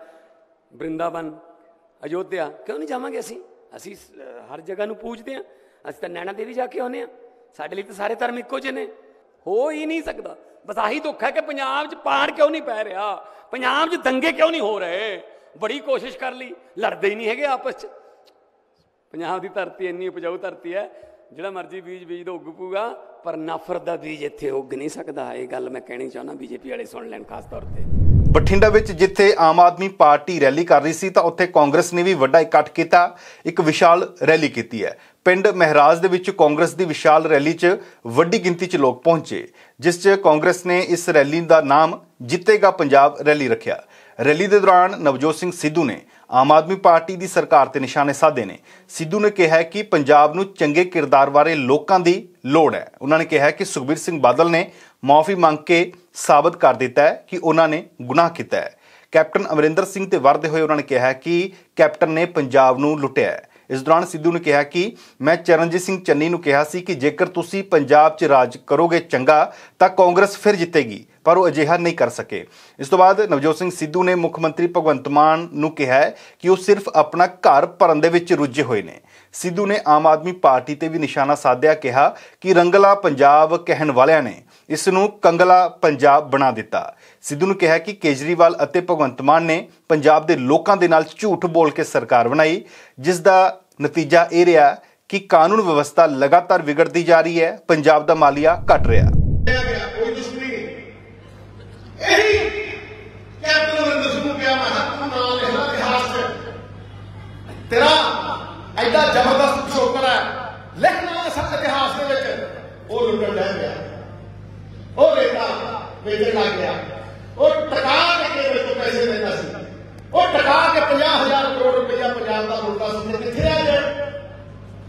ਬ੍ਰਿੰਦਾਵਨ ਅਯੋਧਿਆ ਕਿਉਂ ਨਹੀਂ ਜਾਵਾਂਗੇ ਅਸੀਂ ਅਸੀਂ ਹਰ ਜਗ੍ਹਾ ਨੂੰ ਪੂਜਦੇ ਆਂ ਅਸੀਂ ਤਾਂ ਨੈਣਾ ਦੇਵੀ ਜਾ ਕੇ ਆਉਨੇ ਆ ਸਾਡੇ ਲਈ ਤਾਂ ਸਾਰੇ ਧਰਮ ਇੱਕੋ ਜਿਹੇ ਨੇ ਹੋ ਹੀ ਨਹੀਂ ਸਕਦਾ ਬਸ ਆਹੀ ਦੁੱਖ ਹੈ ਕਿ ਪੰਜਾਬ 'ਚ ਪਾੜ ਕਿਉਂ ਨਹੀਂ ਪੈ ਰਿਹਾ ਪੰਜਾਬ 'ਚ ਦੰਗੇ ਕਿਉਂ ਨਹੀਂ ਹੋ ਰਹੇ ਬੜੀ ਕੋਸ਼ਿਸ਼ ਕਰ ਲਈ ਲੜਦੇ ਹੀ ਨਹੀਂ ਹੈਗੇ ਆਪਸ 'ਚ ਪੰਜਾਬ ਦੀ ਧਰਤੀ ਇੰਨੀ ਉਪਜਾਊ ਧਰਤੀ ਹੈ ਜਿਹੜਾ ਮਰਜ਼ੀ ਬੀਜ ਬੀਜ ਦੋ ਉੱਗ ਪੂਗਾ ਪਰ ਨਫ਼ਰਤ ਦਾ ਬੀਜ ਇੱਥੇ ਉੱਗ ਨਹੀਂ ਸਕਦਾ ਇਹ ਗੱਲ ਮੈਂ ਕਹਿਣੀ ਚਾਹੁੰਦਾ ਬੀਜੇਪੀ ਵਾਲੇ ਸੁਣ ਲੈਣ ਖਾਸ ਤੌਰ ਤੇ ਬਠਿੰਡਾ ਵਿੱਚ ਜਿੱਥੇ ਆਮ ਆਦਮੀ ਪਾਰਟੀ ਰੈਲੀ ਕਰ ਰਹੀ ਸੀ ਤਾਂ ਉੱਥੇ ਕਾਂਗਰਸ ਨੇ ਵੀ ਵੱਡਾ ਇਕੱਠ ਕੀਤਾ ਇੱਕ ਵਿਸ਼ਾਲ ਰੈਲੀ ਕੀਤੀ ਹੈ ਪਿੰਡ ਮਹਿਰਾਜ ਦੇ ਵਿੱਚ ਕਾਂਗਰਸ ਦੀ ਵਿਸ਼ਾਲ ਰੈਲੀ 'ਚ ਵੱਡੀ ਗਿਣਤੀ 'ਚ ਲੋਕ ਪਹੁੰਚੇ ਜਿਸ 'ਚ ਕਾਂਗਰਸ ਨੇ ਇਸ ਰੈਲੀ ਦਾ ਨਾਮ ਜਿੱਤੇਗਾ ਪੰਜਾਬ ਰੈਲੀ ਰੱਖਿਆ ਰੈਲੀ ਦੇ ਦੌਰਾਨ ਨਵਜੋਤ ਸਿੰਘ ਸਿੱਧੂ ਨੇ ਆਮ ਆਦਮੀ ਪਾਰਟੀ ਦੀ ਸਰਕਾਰ ਤੇ ਨਿਸ਼ਾਨੇ ਸਾਧੇ ਨੇ ਸਿੱਧੂ ਨੇ ਕਿਹਾ ਕਿ ਪੰਜਾਬ ਨੂੰ ਚੰਗੇ ਕਿਰਦਾਰ ਵਾਲੇ ਲੋਕਾਂ ਦੀ ਲੋੜ ਹੈ ਉਹਨਾਂ ਨੇ ਕਿਹਾ ਕਿ ਸੁਖਬੀਰ ਸਿੰਘ ਬਾਦਲ ਨੇ ਮਾਫੀ ਮੰਗ ਕੇ ਸਾਬਤ ਕਰ ਦਿੱਤਾ ਹੈ ਕਿ ਉਹਨਾਂ ਨੇ ਗੁਨਾਹ ਕੀਤਾ ਹੈ ਕੈਪਟਨ ਅਮਰਿੰਦਰ ਸਿੰਘ ਤੇ ਵਰਦੇ ਹੋਏ ਉਹਨਾਂ ਨੇ ਕਿਹਾ ਕਿ ਕੈਪਟਨ ਨੇ ਪੰਜਾਬ ਨੂੰ ਲੁੱਟਿਆ ਹੈ ਇਸ ਦੌਰਾਨ ਸਿੱਧੂ ਨੇ ਕਿਹਾ ਕਿ ਮੈਂ ਚਰਨਜੀਤ ਸਿੰਘ ਚੰਨੀ ਨੂੰ ਕਿਹਾ ਸੀ ਕਿ ਜੇਕਰ ਤੁਸੀਂ ਪੰਜਾਬ 'ਚ ਰਾਜ ਕਰੋਗੇ ਚੰਗਾ ਤਾਂ ਕਾਂਗਰਸ ਫਿਰ ਜਿੱਤੇਗੀ ਪਰ ਉਹ ਅਜਿਹਾ ਨਹੀਂ ਕਰ ਸਕੇ ਇਸ ਤੋਂ ਬਾਅਦ ਨਵਜੋਤ ਸਿੰਘ ਸਿੱਧੂ ਨੇ ਮੁੱਖ ਮੰਤਰੀ ਭਗਵੰਤ ਮਾਨ ਨੂੰ ਕਿਹਾ ਕਿ ਉਹ ਸਿਰਫ ਆਪਣਾ ਘਰ ਭਰਨ ਦੇ ਵਿੱਚ ਰੁੱਝੇ ਹੋਏ ਨੇ ਸਿੱਧੂ ਨੇ ਆਮ ਆਦਮੀ ਪਾਰਟੀ ਤੇ ਵੀ ਨਿਸ਼ਾਨਾ ਸਾਧਿਆ ਕਿਹਾ ਕਿ ਰੰਗਲਾ ਪੰਜਾਬ ਕਹਿਣ ਵਾਲਿਆਂ ਨੇ ਇਸ ਨੂੰ ਕੰਗਲਾ ਪੰਜਾਬ ਬਣਾ ਦਿੱਤਾ ਸਿੱਧੂ ਨੇ ਕਿਹਾ ਕਿ ਕੇਜਰੀਵਾਲ ਅਤੇ ਭਗਵੰਤ ਮਾਨ ਨੇ ਪੰਜਾਬ ਦੇ ਲੋਕਾਂ ਦੇ ਨਾਲ ਝੂਠ ਬੋਲ ਕੇ ਸਰਕਾਰ ਬਣਾਈ ਜਿਸ ਦਾ ਨਤੀਜਾ ਇਹ ਰਿਹਾ ਕਿ ਕਾਨੂੰਨ ਵਿਵਸਥਾ ਲਗਾਤਾਰ ਵਿਗੜਦੀ ਜਾ ਰਹੀ ਹੈ ਪੰਜਾਬ ਦਾ ਮਾਲੀਆ ਘਟ ਰਿਹਾ ਤੇਰਾ ਐਡਾ ਜ਼ਬਰਦਸਤ ਸ਼ੋਕਰ ਹੈ ਲਿਖਣਾ ਸੱਚ ਇਤਿਹਾਸ ਦੇ ਵਿੱਚ ਉਹ ਲੁੱਟਣ ਲੱਗ ਗਿਆ ਉਹ ਰੇਤਾ ਵੇਚਣ ਲੱਗ ਗਿਆ ਉਹ ਟਕਾ ਕੇ ਮੇਰੇ ਪੈਸੇ ਲੈਂਦਾ ਸੀ ਉਹ ਟਕਾ ਕੇ 50000 ਕਰੋੜ ਰੁਪਇਆ ਪੰਜਾਬ ਦਾ ਲੁੱਟਦਾ ਸੀ ਕਿੱਥੇ ਆ ਗਿਆ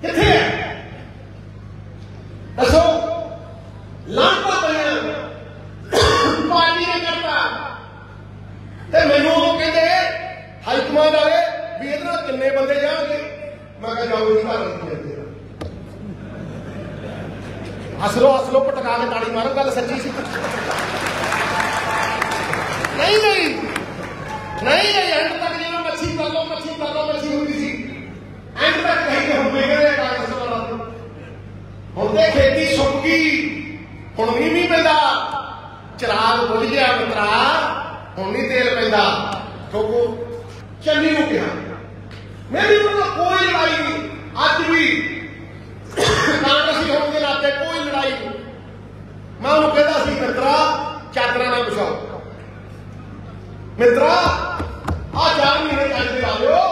ਕਿੱਥੇ ਹੈ ਦੱਸੋ ਲਾਂਪਾ ਬਣਿਆ ਪਾਣੀ ਨੇ ਕਰਤਾ ਤੇ ਮੈਨੂੰ ਉਹ ਕਹਿੰਦੇ ਕਮਾਂਡ ਵਾਲੇ ਵੀ ਇਹਦੇ ਕਿੰਨੇ ਬੰਦੇ ਜਾਣਗੇ ਮੈਂ ਕਿਹਾ ਜਾਓ ਜੀ ਘਰ ਨੂੰ ਜਾਂਦੇ ਅਸਲੋ ਹਸਲੋ ਪਟਕਾ ਕੇ ਤਾੜੀ ਮਾਰੋ ਗੱਲ ਸੱਚੀ ਸੀ ਨਹੀਂ ਨਹੀਂ ਨਹੀਂ ਨਹੀਂ ਐਂਡ ਤੱਕ ਜਿਹੜਾ ਮੱਛੀ ਕਰ ਲੋ ਮੱਛੀ ਕਰ ਲੋ ਮੱਛੀ ਹੁੰਦੀ ਸੀ ਐਂਡ ਤੱਕ ਕਹਿੰਦੇ ਹੁੰਦੇ ਕਹਿੰਦੇ ਕਾਂਗਰਸ ਵਾਲਾ ਹੁਣ ਤੇ ਖੇਤੀ ਸੁੱਕ ਗਈ ਹੁਣ ਨਹੀਂ ਵੀ ਮਿਲਦਾ ਚਰਾਗ ਬੁੱਝ ਗਿਆ ਮਤਰਾ ਹੁਣ ਨਹੀਂ ਤੇਲ ਪੈਂਦਾ ਠੋਕੋ ਚੰਨੀ ਨੂੰ ਕਿਹਾ ਮੇਰੀ ਉਹਨਾਂ ਕੋਈ ਲੜਾਈ ਨਹੀਂ ਅੱਜ ਵੀ ਅਸੀਂ ਹੋਣ ਦੇ ਨਾਤੇ ਕੋਈ ਲੜਾਈ ਨਹੀਂ ਮੈਂ ਉਹਨੂੰ ਕਹਿੰਦਾ ਸੀ ਮਤਰਾ ਚਾਦਰਾਂ ਨਾਲ ਬਸਾਓ ਮਿੱਤਰਾ ਆ ਚਾਰ ਮਹੀਨੇ ਚੱਜ ਦੇ ਆ ਲਿਓ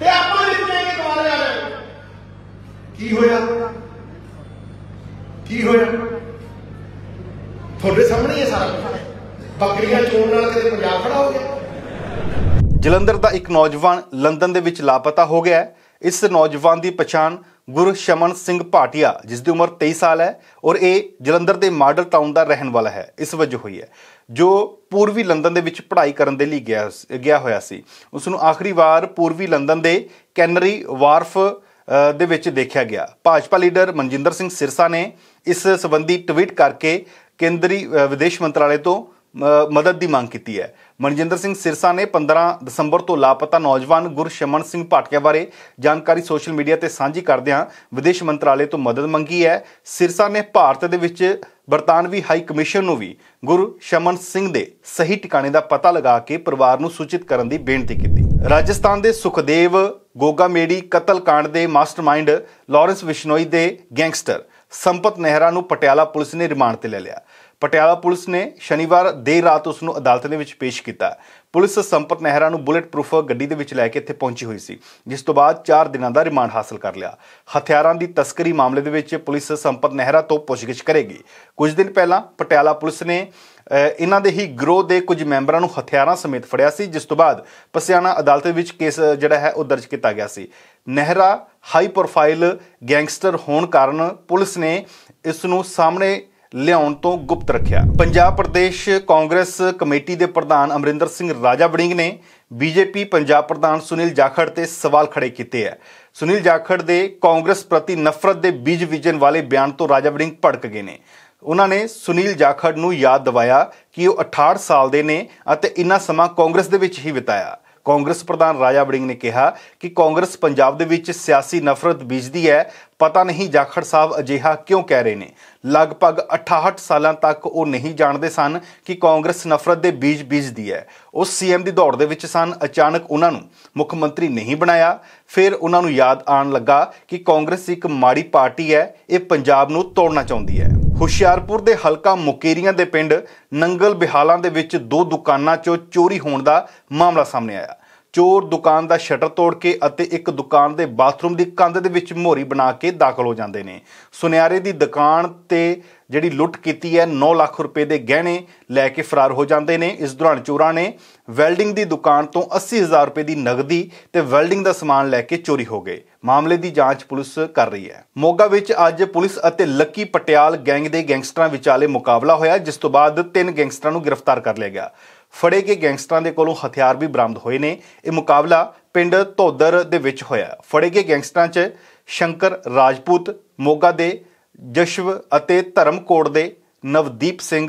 ਤੇ ਆਪਾਂ ਨਹੀਂ ਪੁੱਛਾਂਗੇ ਕਮਾ ਲਿਆ ਕੀ ਹੋਇਆ ਕੀ ਹੋਇਆ ਤੁਹਾਡੇ ਸਾਹਮਣੇ ਇਹ ਸਾਰਾ ਬੱਕਰੀਆਂ ਚੋਣ ਨਾਲ ਕਿਤੇ ਪੰਜਾਬ ਖੜਾ ਹੋ ਗਿਆ ਜਲੰਧਰ ਦਾ ਇੱਕ ਨੌਜਵਾਨ ਲੰਡਨ ਦੇ ਵਿੱਚ ਲਾਪਤਾ ਹੋ ਗਿਆ ਇਸ ਨੌਜਵਾਨ ਦੀ ਪਛਾਣ ਗੁਰਸ਼ਮਨ ਸਿੰਘ ਭਾਟਿਆ ਜਿਸ ਦੀ ਉਮਰ 23 ਸਾਲ ਹੈ ਔਰ ਇਹ ਜਲੰਧਰ ਦੇ ਮਾਡਲ ਟਾਊਨ ਦਾ ਰਹਿਣ ਵਾਲਾ ਹੈ ਇਸ ਵਜ੍ਹਾ ਹੋਈ ਹੈ ਜੋ ਪੂਰਬੀ ਲੰਡਨ ਦੇ ਵਿੱਚ ਪੜ੍ਹਾਈ ਕਰਨ ਦੇ ਲਈ ਗਿਆ ਗਿਆ ਹੋਇਆ ਸੀ ਉਸ ਨੂੰ ਆਖਰੀ ਵਾਰ ਪੂਰਬੀ ਲੰਡਨ ਦੇ ਕੈਨਰੀ ਵਾਰਫ ਦੇ ਵਿੱਚ ਦੇਖਿਆ ਗਿਆ ਭਾਜਪਾ ਲੀਡਰ ਮਨਜਿੰਦਰ ਸਿੰਘ ਸਿਰਸਾ ਨੇ ਇਸ ਸੰਬੰਧੀ ਟਵੀਟ ਕਰਕੇ ਕੇਂਦਰੀ ਵਿਦੇਸ਼ ਮੰਤਰਾਲੇ ਤੋਂ ਮਦਦ ਦੀ ਮੰਗ ਕੀਤੀ ਹੈ ਮਨਜਿੰਦਰ ਸਿੰਘ ਸਿਰਸਾ ਨੇ 15 ਦਸੰਬਰ ਤੋਂ ਲਾਪਤਾ ਨੌਜਵਾਨ ਗੁਰਸ਼ਮਨ ਸਿੰਘ ਭਾਟਕੇ ਬਾਰੇ ਜਾਣਕਾਰੀ ਸੋਸ਼ਲ ਮੀਡੀਆ ਤੇ ਸਾਂਝੀ ਕਰਦਿਆਂ ਵਿਦੇਸ਼ ਮੰਤਰਾਲੇ ਤੋਂ ਮਦਦ ਮੰਗੀ ਹੈ ਸਿਰਸਾ ਨੇ ਭਾਰਤ ਦੇ ਵਿੱਚ ਬਰਤਾਨਵੀ ਹਾਈ ਕਮਿਸ਼ਨ ਨੂੰ ਵੀ ਗੁਰਸ਼ਮਨ ਸਿੰਘ ਦੇ ਸਹੀ ਟਿਕਾਣੇ ਦਾ ਪਤਾ ਲਗਾ ਕੇ ਪਰਿਵਾਰ ਨੂੰ ਸੂਚਿਤ ਕਰਨ ਦੀ ਬੇਨਤੀ ਕੀਤੀ ਰਾਜਸਥਾਨ ਦੇ ਸੁਖਦੇਵ ਗੋਗਾ ਕਤਲ ਕਤਲकांड ਦੇ ਮਾਸਟਰਮਾਈਂਡ ਲਾਰੈਂਸ ਵਿਸ਼ਨੋਈ ਦੇ ਗੈਂਗਸਟਰ ਸੰਪਤ ਨਹਿਰਾ ਨੂੰ ਪਟਿਆਲਾ ਪੁਲਿਸ ਨੇ ਰਿਮਾਂਡ ਤੇ ਲੈ ਲਿਆ ਪਟਿਆਲਾ ਪੁਲਿਸ ਨੇ ਸ਼ਨੀਵਾਰ ਦੇਰ ਰਾਤ ਉਸ ਨੂੰ ਅਦਾਲਤ ਦੇ ਵਿੱਚ ਪੇਸ਼ ਕੀਤਾ ਪੁਲਿਸ ਸੰਪਤ ਨਹਿਰਾ ਨੂੰ ਬੁਲੇਟ ਪ੍ਰੂਫ ਗੱਡੀ ਦੇ ਵਿੱਚ ਲੈ ਕੇ ਇੱਥੇ ਪਹੁੰਚੀ ਹੋਈ ਸੀ ਜਿਸ ਤੋਂ ਬਾਅਦ 4 ਦਿਨਾਂ ਦਾ ਰਿਮਾਂਡ ਹਾਸਲ ਕਰ ਲਿਆ ਹਥਿਆਰਾਂ ਦੀ ਤਸਕਰੀ ਮਾਮਲੇ ਦੇ ਵਿੱਚ ਪੁਲਿਸ ਸੰਪਤ ਨਹਿਰਾ ਤੋਂ ਪੁੱਛਗਿੱਛ ਕਰੇਗੀ ਕੁਝ ਦਿਨ ਪਹਿਲਾਂ ਪਟਿਆਲਾ ਪੁਲਿਸ ਨੇ ਇਹਨਾਂ ਦੇ ਹੀ ਗਰੋਹ ਦੇ ਕੁਝ ਮੈਂਬਰਾਂ ਨੂੰ ਹਥਿਆਰਾਂ ਸਮੇਤ ਫੜਿਆ ਸੀ ਜਿਸ ਤੋਂ ਬਾਅਦ ਪਸਿਆਣਾ ਅਦਾਲਤ ਵਿੱਚ ਕੇਸ ਜਿਹੜਾ ਹੈ ਉਹ ਦਰਜ ਕੀਤਾ ਗਿਆ ਸੀ ਨਹਿਰਾ ਹਾਈ ਪ੍ਰੋਫਾਈਲ ਗੈਂਗਸਟਰ ਹੋਣ ਕਾਰਨ ਪੁਲਿਸ ਨੇ ਇਸ ਨੂੰ ਸਾਹਮਣੇ ਲਿਆਉਣ ਤੋਂ ਗੁਪਤ ਰੱਖਿਆ ਪੰਜਾਬ ਪ੍ਰਦੇਸ਼ ਕਾਂਗਰਸ ਕਮੇਟੀ ਦੇ ਪ੍ਰਧਾਨ ਅਮਰਿੰਦਰ ਸਿੰਘ ਰਾਜਾ ਵੜਿੰਗ ਨੇ ਬੀਜੇਪੀ ਪੰਜਾਬ ਪ੍ਰਧਾਨ ਸੁਨੀਲ ਜਾਖੜ ਤੇ ਸਵਾਲ ਖੜੇ ਕੀਤੇ ਹੈ ਸੁਨੀਲ ਜਾਖੜ ਦੇ ਕਾਂਗਰਸ ਪ੍ਰਤੀ ਨਫ਼ਰਤ ਦੇ ਬੀਜ ਵਿਜਨ ਵਾਲੇ ਬਿਆਨ ਤੋਂ ਰਾਜਾ ਵੜਿੰਗ ਭੜਕ ਗਏ ਨੇ ਉਹਨਾਂ ਨੇ ਸੁਨੀਲ ਜਾਖੜ ਨੂੰ ਯਾਦ ਦਿਵਾਇਆ ਕਿ ਉਹ 68 ਸਾਲ ਦੇ ਨੇ ਅਤੇ ਇੰਨਾ ਸਮਾਂ ਕਾਂਗਰਸ ਦੇ ਵਿੱਚ ਹੀ ਬਿਤਾਇਆ ਕਾਂਗਰਸ ਪ੍ਰਧਾਨ ਰਾਜਾ ਬੜਿੰਗ ਨੇ ਕਿਹਾ ਕਿ ਕਾਂਗਰਸ ਪੰਜਾਬ ਦੇ ਵਿੱਚ ਸਿਆਸੀ ਨਫ਼ਰਤ ਬੀਜਦੀ ਹੈ ਪਤਾ ਨਹੀਂ ਜਾਖੜ ਸਾਹਿਬ ਅਜਿਹਾ ਕਿਉਂ ਕਹਿ ਰਹੇ ਨੇ ਲਗਭਗ 68 ਸਾਲਾਂ ਤੱਕ ਉਹ ਨਹੀਂ ਜਾਣਦੇ ਸਨ ਕਿ ਕਾਂਗਰਸ ਨਫ਼ਰਤ ਦੇ ਬੀਜ ਬੀਜਦੀ ਹੈ ਉਸ ਸੀਐਮ ਦੀ ਦੌੜ ਦੇ ਵਿੱਚ ਸਨ ਅਚਾਨਕ ਉਹਨਾਂ ਨੂੰ ਮੁੱਖ ਮੰਤਰੀ ਨਹੀਂ ਬਣਾਇਆ ਫਿਰ ਉਹਨਾਂ ਨੂੰ ਯਾਦ ਆਉਣ ਲੱਗਾ ਕਿ ਕਾਂਗਰਸ ਇੱਕ ਮਾੜੀ ਪਾਰਟੀ ਹੈ ਇਹ ਪੰਜਾਬ ਨੂੰ ਤੋੜਨਾ ਚਾਹੁੰਦੀ ਹੈ ਹੁਸ਼ਿਆਰਪੁਰ ਦੇ ਹਲਕਾ ਮੁਕੇਰੀਆਂ ਦੇ ਪਿੰਡ ਨੰਗਲ ਬਿਹਾਲਾਂ ਦੇ ਵਿੱਚ ਦੋ ਦੁਕਾਨਾਂ 'ਚੋਂ ਚੋਰੀ ਹੋਣ ਦਾ ਮਾਮਲਾ ਸਾਹਮਣੇ ਆਇਆ ਚੋਰ ਦੁਕਾਨ ਦਾ ਸ਼ਟਰ ਤੋੜ ਕੇ ਅਤੇ ਇੱਕ ਦੁਕਾਨ ਦੇ ਬਾਥਰੂਮ ਦੀ ਕੰਧ ਦੇ ਵਿੱਚ ਮੋਰੀ ਬਣਾ ਕੇ ਦਾਖਲ ਹੋ ਜਾਂਦੇ ਨੇ ਸੁਨਿਆਰੇ ਦੀ ਦੁਕਾਨ ਤੇ ਜਿਹੜੀ ਲੁੱਟ ਕੀਤੀ ਹੈ 9 ਲੱਖ ਰੁਪਏ ਦੇ ਗਹਿਣੇ ਲੈ ਕੇ ਫਰਾਰ ਹੋ ਜਾਂਦੇ ਨੇ ਇਸ ਦੌਰਾਨ ਚੋਰਾਂ ਨੇ ਵੈਲਡਿੰਗ ਦੀ ਦੁਕਾਨ ਤੋਂ 80000 ਰੁਪਏ ਦੀ ਨਗਦੀ ਤੇ ਵੈਲਡਿੰਗ ਦਾ ਸਮਾਨ ਲੈ ਕੇ ਚੋਰੀ ਹੋ ਗਏ ਮਾਮਲੇ ਦੀ ਜਾਂਚ ਪੁਲਿਸ ਕਰ ਰਹੀ ਹੈ ਮੋਗਾ ਵਿੱਚ ਅੱਜ ਪੁਲਿਸ ਅਤੇ ਲੱਕੀ ਪਟਿਆਲ ਗੈਂਗ ਦੇ ਗੈਂਗਸਟਰਾਂ ਵਿਚਾਲੇ ਮੁਕਾਬਲਾ ਹੋਇਆ ਜਿਸ ਤੋਂ ਬਾਅਦ ਤਿੰਨ ਗੈਂਗਸਟਰਾਂ ਨੂੰ ਗ੍ਰਿਫਤਾਰ ਕਰ ਲਿਆ ਗਿਆ ਫੜੇ ਗਏ ਗੈਂਗਸਟਰਾਂ ਦੇ ਕੋਲੋਂ ਹਥਿਆਰ ਵੀ ਬਰਾਮਦ ਹੋਏ ਨੇ ਇਹ ਮੁਕਾਬਲਾ ਪਿੰਡ ਧੋਦਰ ਦੇ ਵਿੱਚ ਹੋਇਆ ਫੜੇ ਗਏ ਗੈਂਗਸਟਰਾਂ 'ਚ ਸ਼ੰਕਰ ਰਾਜਪੂਤ ਮੋਗਾ ਦੇ ਜਸ਼ਵ ਅਤੇ ਧਰਮਕੋਟ ਦੇ ਨਵਦੀਪ ਸਿੰਘ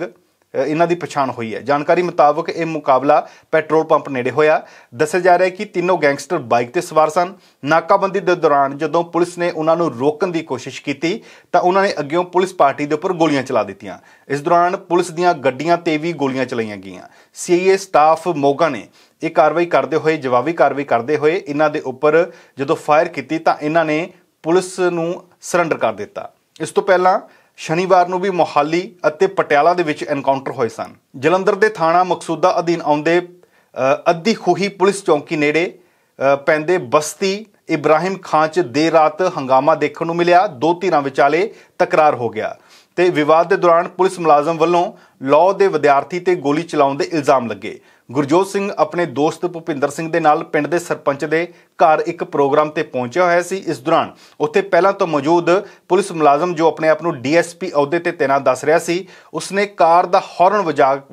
ਇਹਨਾਂ ਦੀ ਪਛਾਣ ਹੋਈ ਹੈ ਜਾਣਕਾਰੀ ਮੁਤਾਬਕ ਇਹ ਮੁਕਾਬਲਾ ਪੈਟਰੋਲ ਪੰਪ ਨੇੜੇ ਹੋਇਆ ਦੱਸਿਆ ਜਾ ਰਿਹਾ ਹੈ ਕਿ ਤਿੰਨੋਂ ਗੈਂਗਸਟਰ ਬਾਈਕ ਤੇ ਸਵਾਰ ਸਨ ਨਾਕਾਬੰਦੀ ਦੇ ਦੌਰਾਨ ਜਦੋਂ ਪੁਲਿਸ ਨੇ ਉਹਨਾਂ ਨੂੰ ਰੋਕਣ ਦੀ ਕੋਸ਼ਿਸ਼ ਕੀਤੀ ਤਾਂ ਉਹਨਾਂ ਨੇ ਅੱਗੇੋਂ ਪੁਲਿਸ ਪਾਰਟੀ ਦੇ ਉੱਪਰ ਗੋਲੀਆਂ ਚਲਾ ਦਿੱਤੀਆਂ ਇਸ ਦੌਰਾਨ ਪੁਲਿਸ ਦੀਆਂ ਗੱਡੀਆਂ ਤੇ ਵੀ ਗੋਲੀਆਂ ਚਲਾਈਆਂ ਗਈਆਂ ਸੀਏ ਸਟਾਫ ਮੋਗਾ ਨੇ ਇਹ ਕਾਰਵਾਈ ਕਰਦੇ ਹੋਏ ਜਵਾਬੀ ਕਾਰਵਾਈ ਕਰਦੇ ਹੋਏ ਇਹਨਾਂ ਦੇ ਉੱਪਰ ਜਦੋਂ ਫਾਇਰ ਕੀਤੀ ਤਾਂ ਇਹਨਾਂ ਨੇ ਪੁਲਿਸ ਨੂੰ ਸਰੈਂਡਰ ਕਰ ਦਿੱਤਾ ਇਸ ਤੋਂ ਪਹਿਲਾਂ ਸ਼ਨੀਵਾਰ ਨੂੰ ਵੀ ਮੋਹਾਲੀ ਅਤੇ ਪਟਿਆਲਾ ਦੇ ਵਿੱਚ ਐਨਕਾਊਂਟਰ ਹੋਏ ਸਨ ਜਲੰਧਰ ਦੇ ਥਾਣਾ ਮਕਸੂਦਾ ਅਧੀਨ ਆਉਂਦੇ ਅੱਧੀ ਖੂਹੀ ਪੁਲਿਸ ਚੌਂਕੀ ਨੇੜੇ ਪੈਂਦੇ ਬਸਤੀ ਇਬਰਾਹਿਮ ਖਾਨ 'ਚ ਦੇਰ ਰਾਤ ਹੰਗਾਮਾ ਦੇਖਣ ਨੂੰ ਮਿਲਿਆ ਦੋ ਧਿਰਾਂ ਵਿਚਾਲੇ ਤਕਰਾਰ ਹੋ ਗਿਆ ਤੇ ਵਿਵਾਦ ਦੇ ਦੌਰਾਨ ਪੁਲਿਸ ਮੁਲਾਜ਼ਮ ਵੱਲੋਂ ਲਾਅ ਦੇ ਵਿਦਿਆਰਥੀ ਤੇ ਗੋਲੀ ਚਲਾਉਣ ਦੇ ਇਲਜ਼ਾਮ ਲੱਗੇ ਗੁਰਜੋਤ ਸਿੰਘ ਆਪਣੇ ਦੋਸਤ ਭੁਪਿੰਦਰ ਸਿੰਘ ਦੇ ਨਾਲ ਪਿੰਡ ਦੇ ਸਰਪੰਚ ਦੇ ਘਰ ਇੱਕ ਪ੍ਰੋਗਰਾਮ ਤੇ ਪਹੁੰਚਿਆ ਹੋਇਆ ਸੀ ਇਸ ਦੌਰਾਨ ਉੱਥੇ ਪਹਿਲਾਂ ਤੋਂ ਮੌਜੂਦ ਪੁਲਿਸ ਮੁਲਾਜ਼ਮ ਜੋ ਆਪਣੇ ਆਪ ਨੂੰ ਡੀਐਸਪੀ ਅਹੁਦੇ ਤੇ ਤੈਨਾਤ ਦੱਸ ਰਿਹਾ ਸੀ ਉਸਨੇ ਕਾਰ ਦਾ ਹਾਰਨ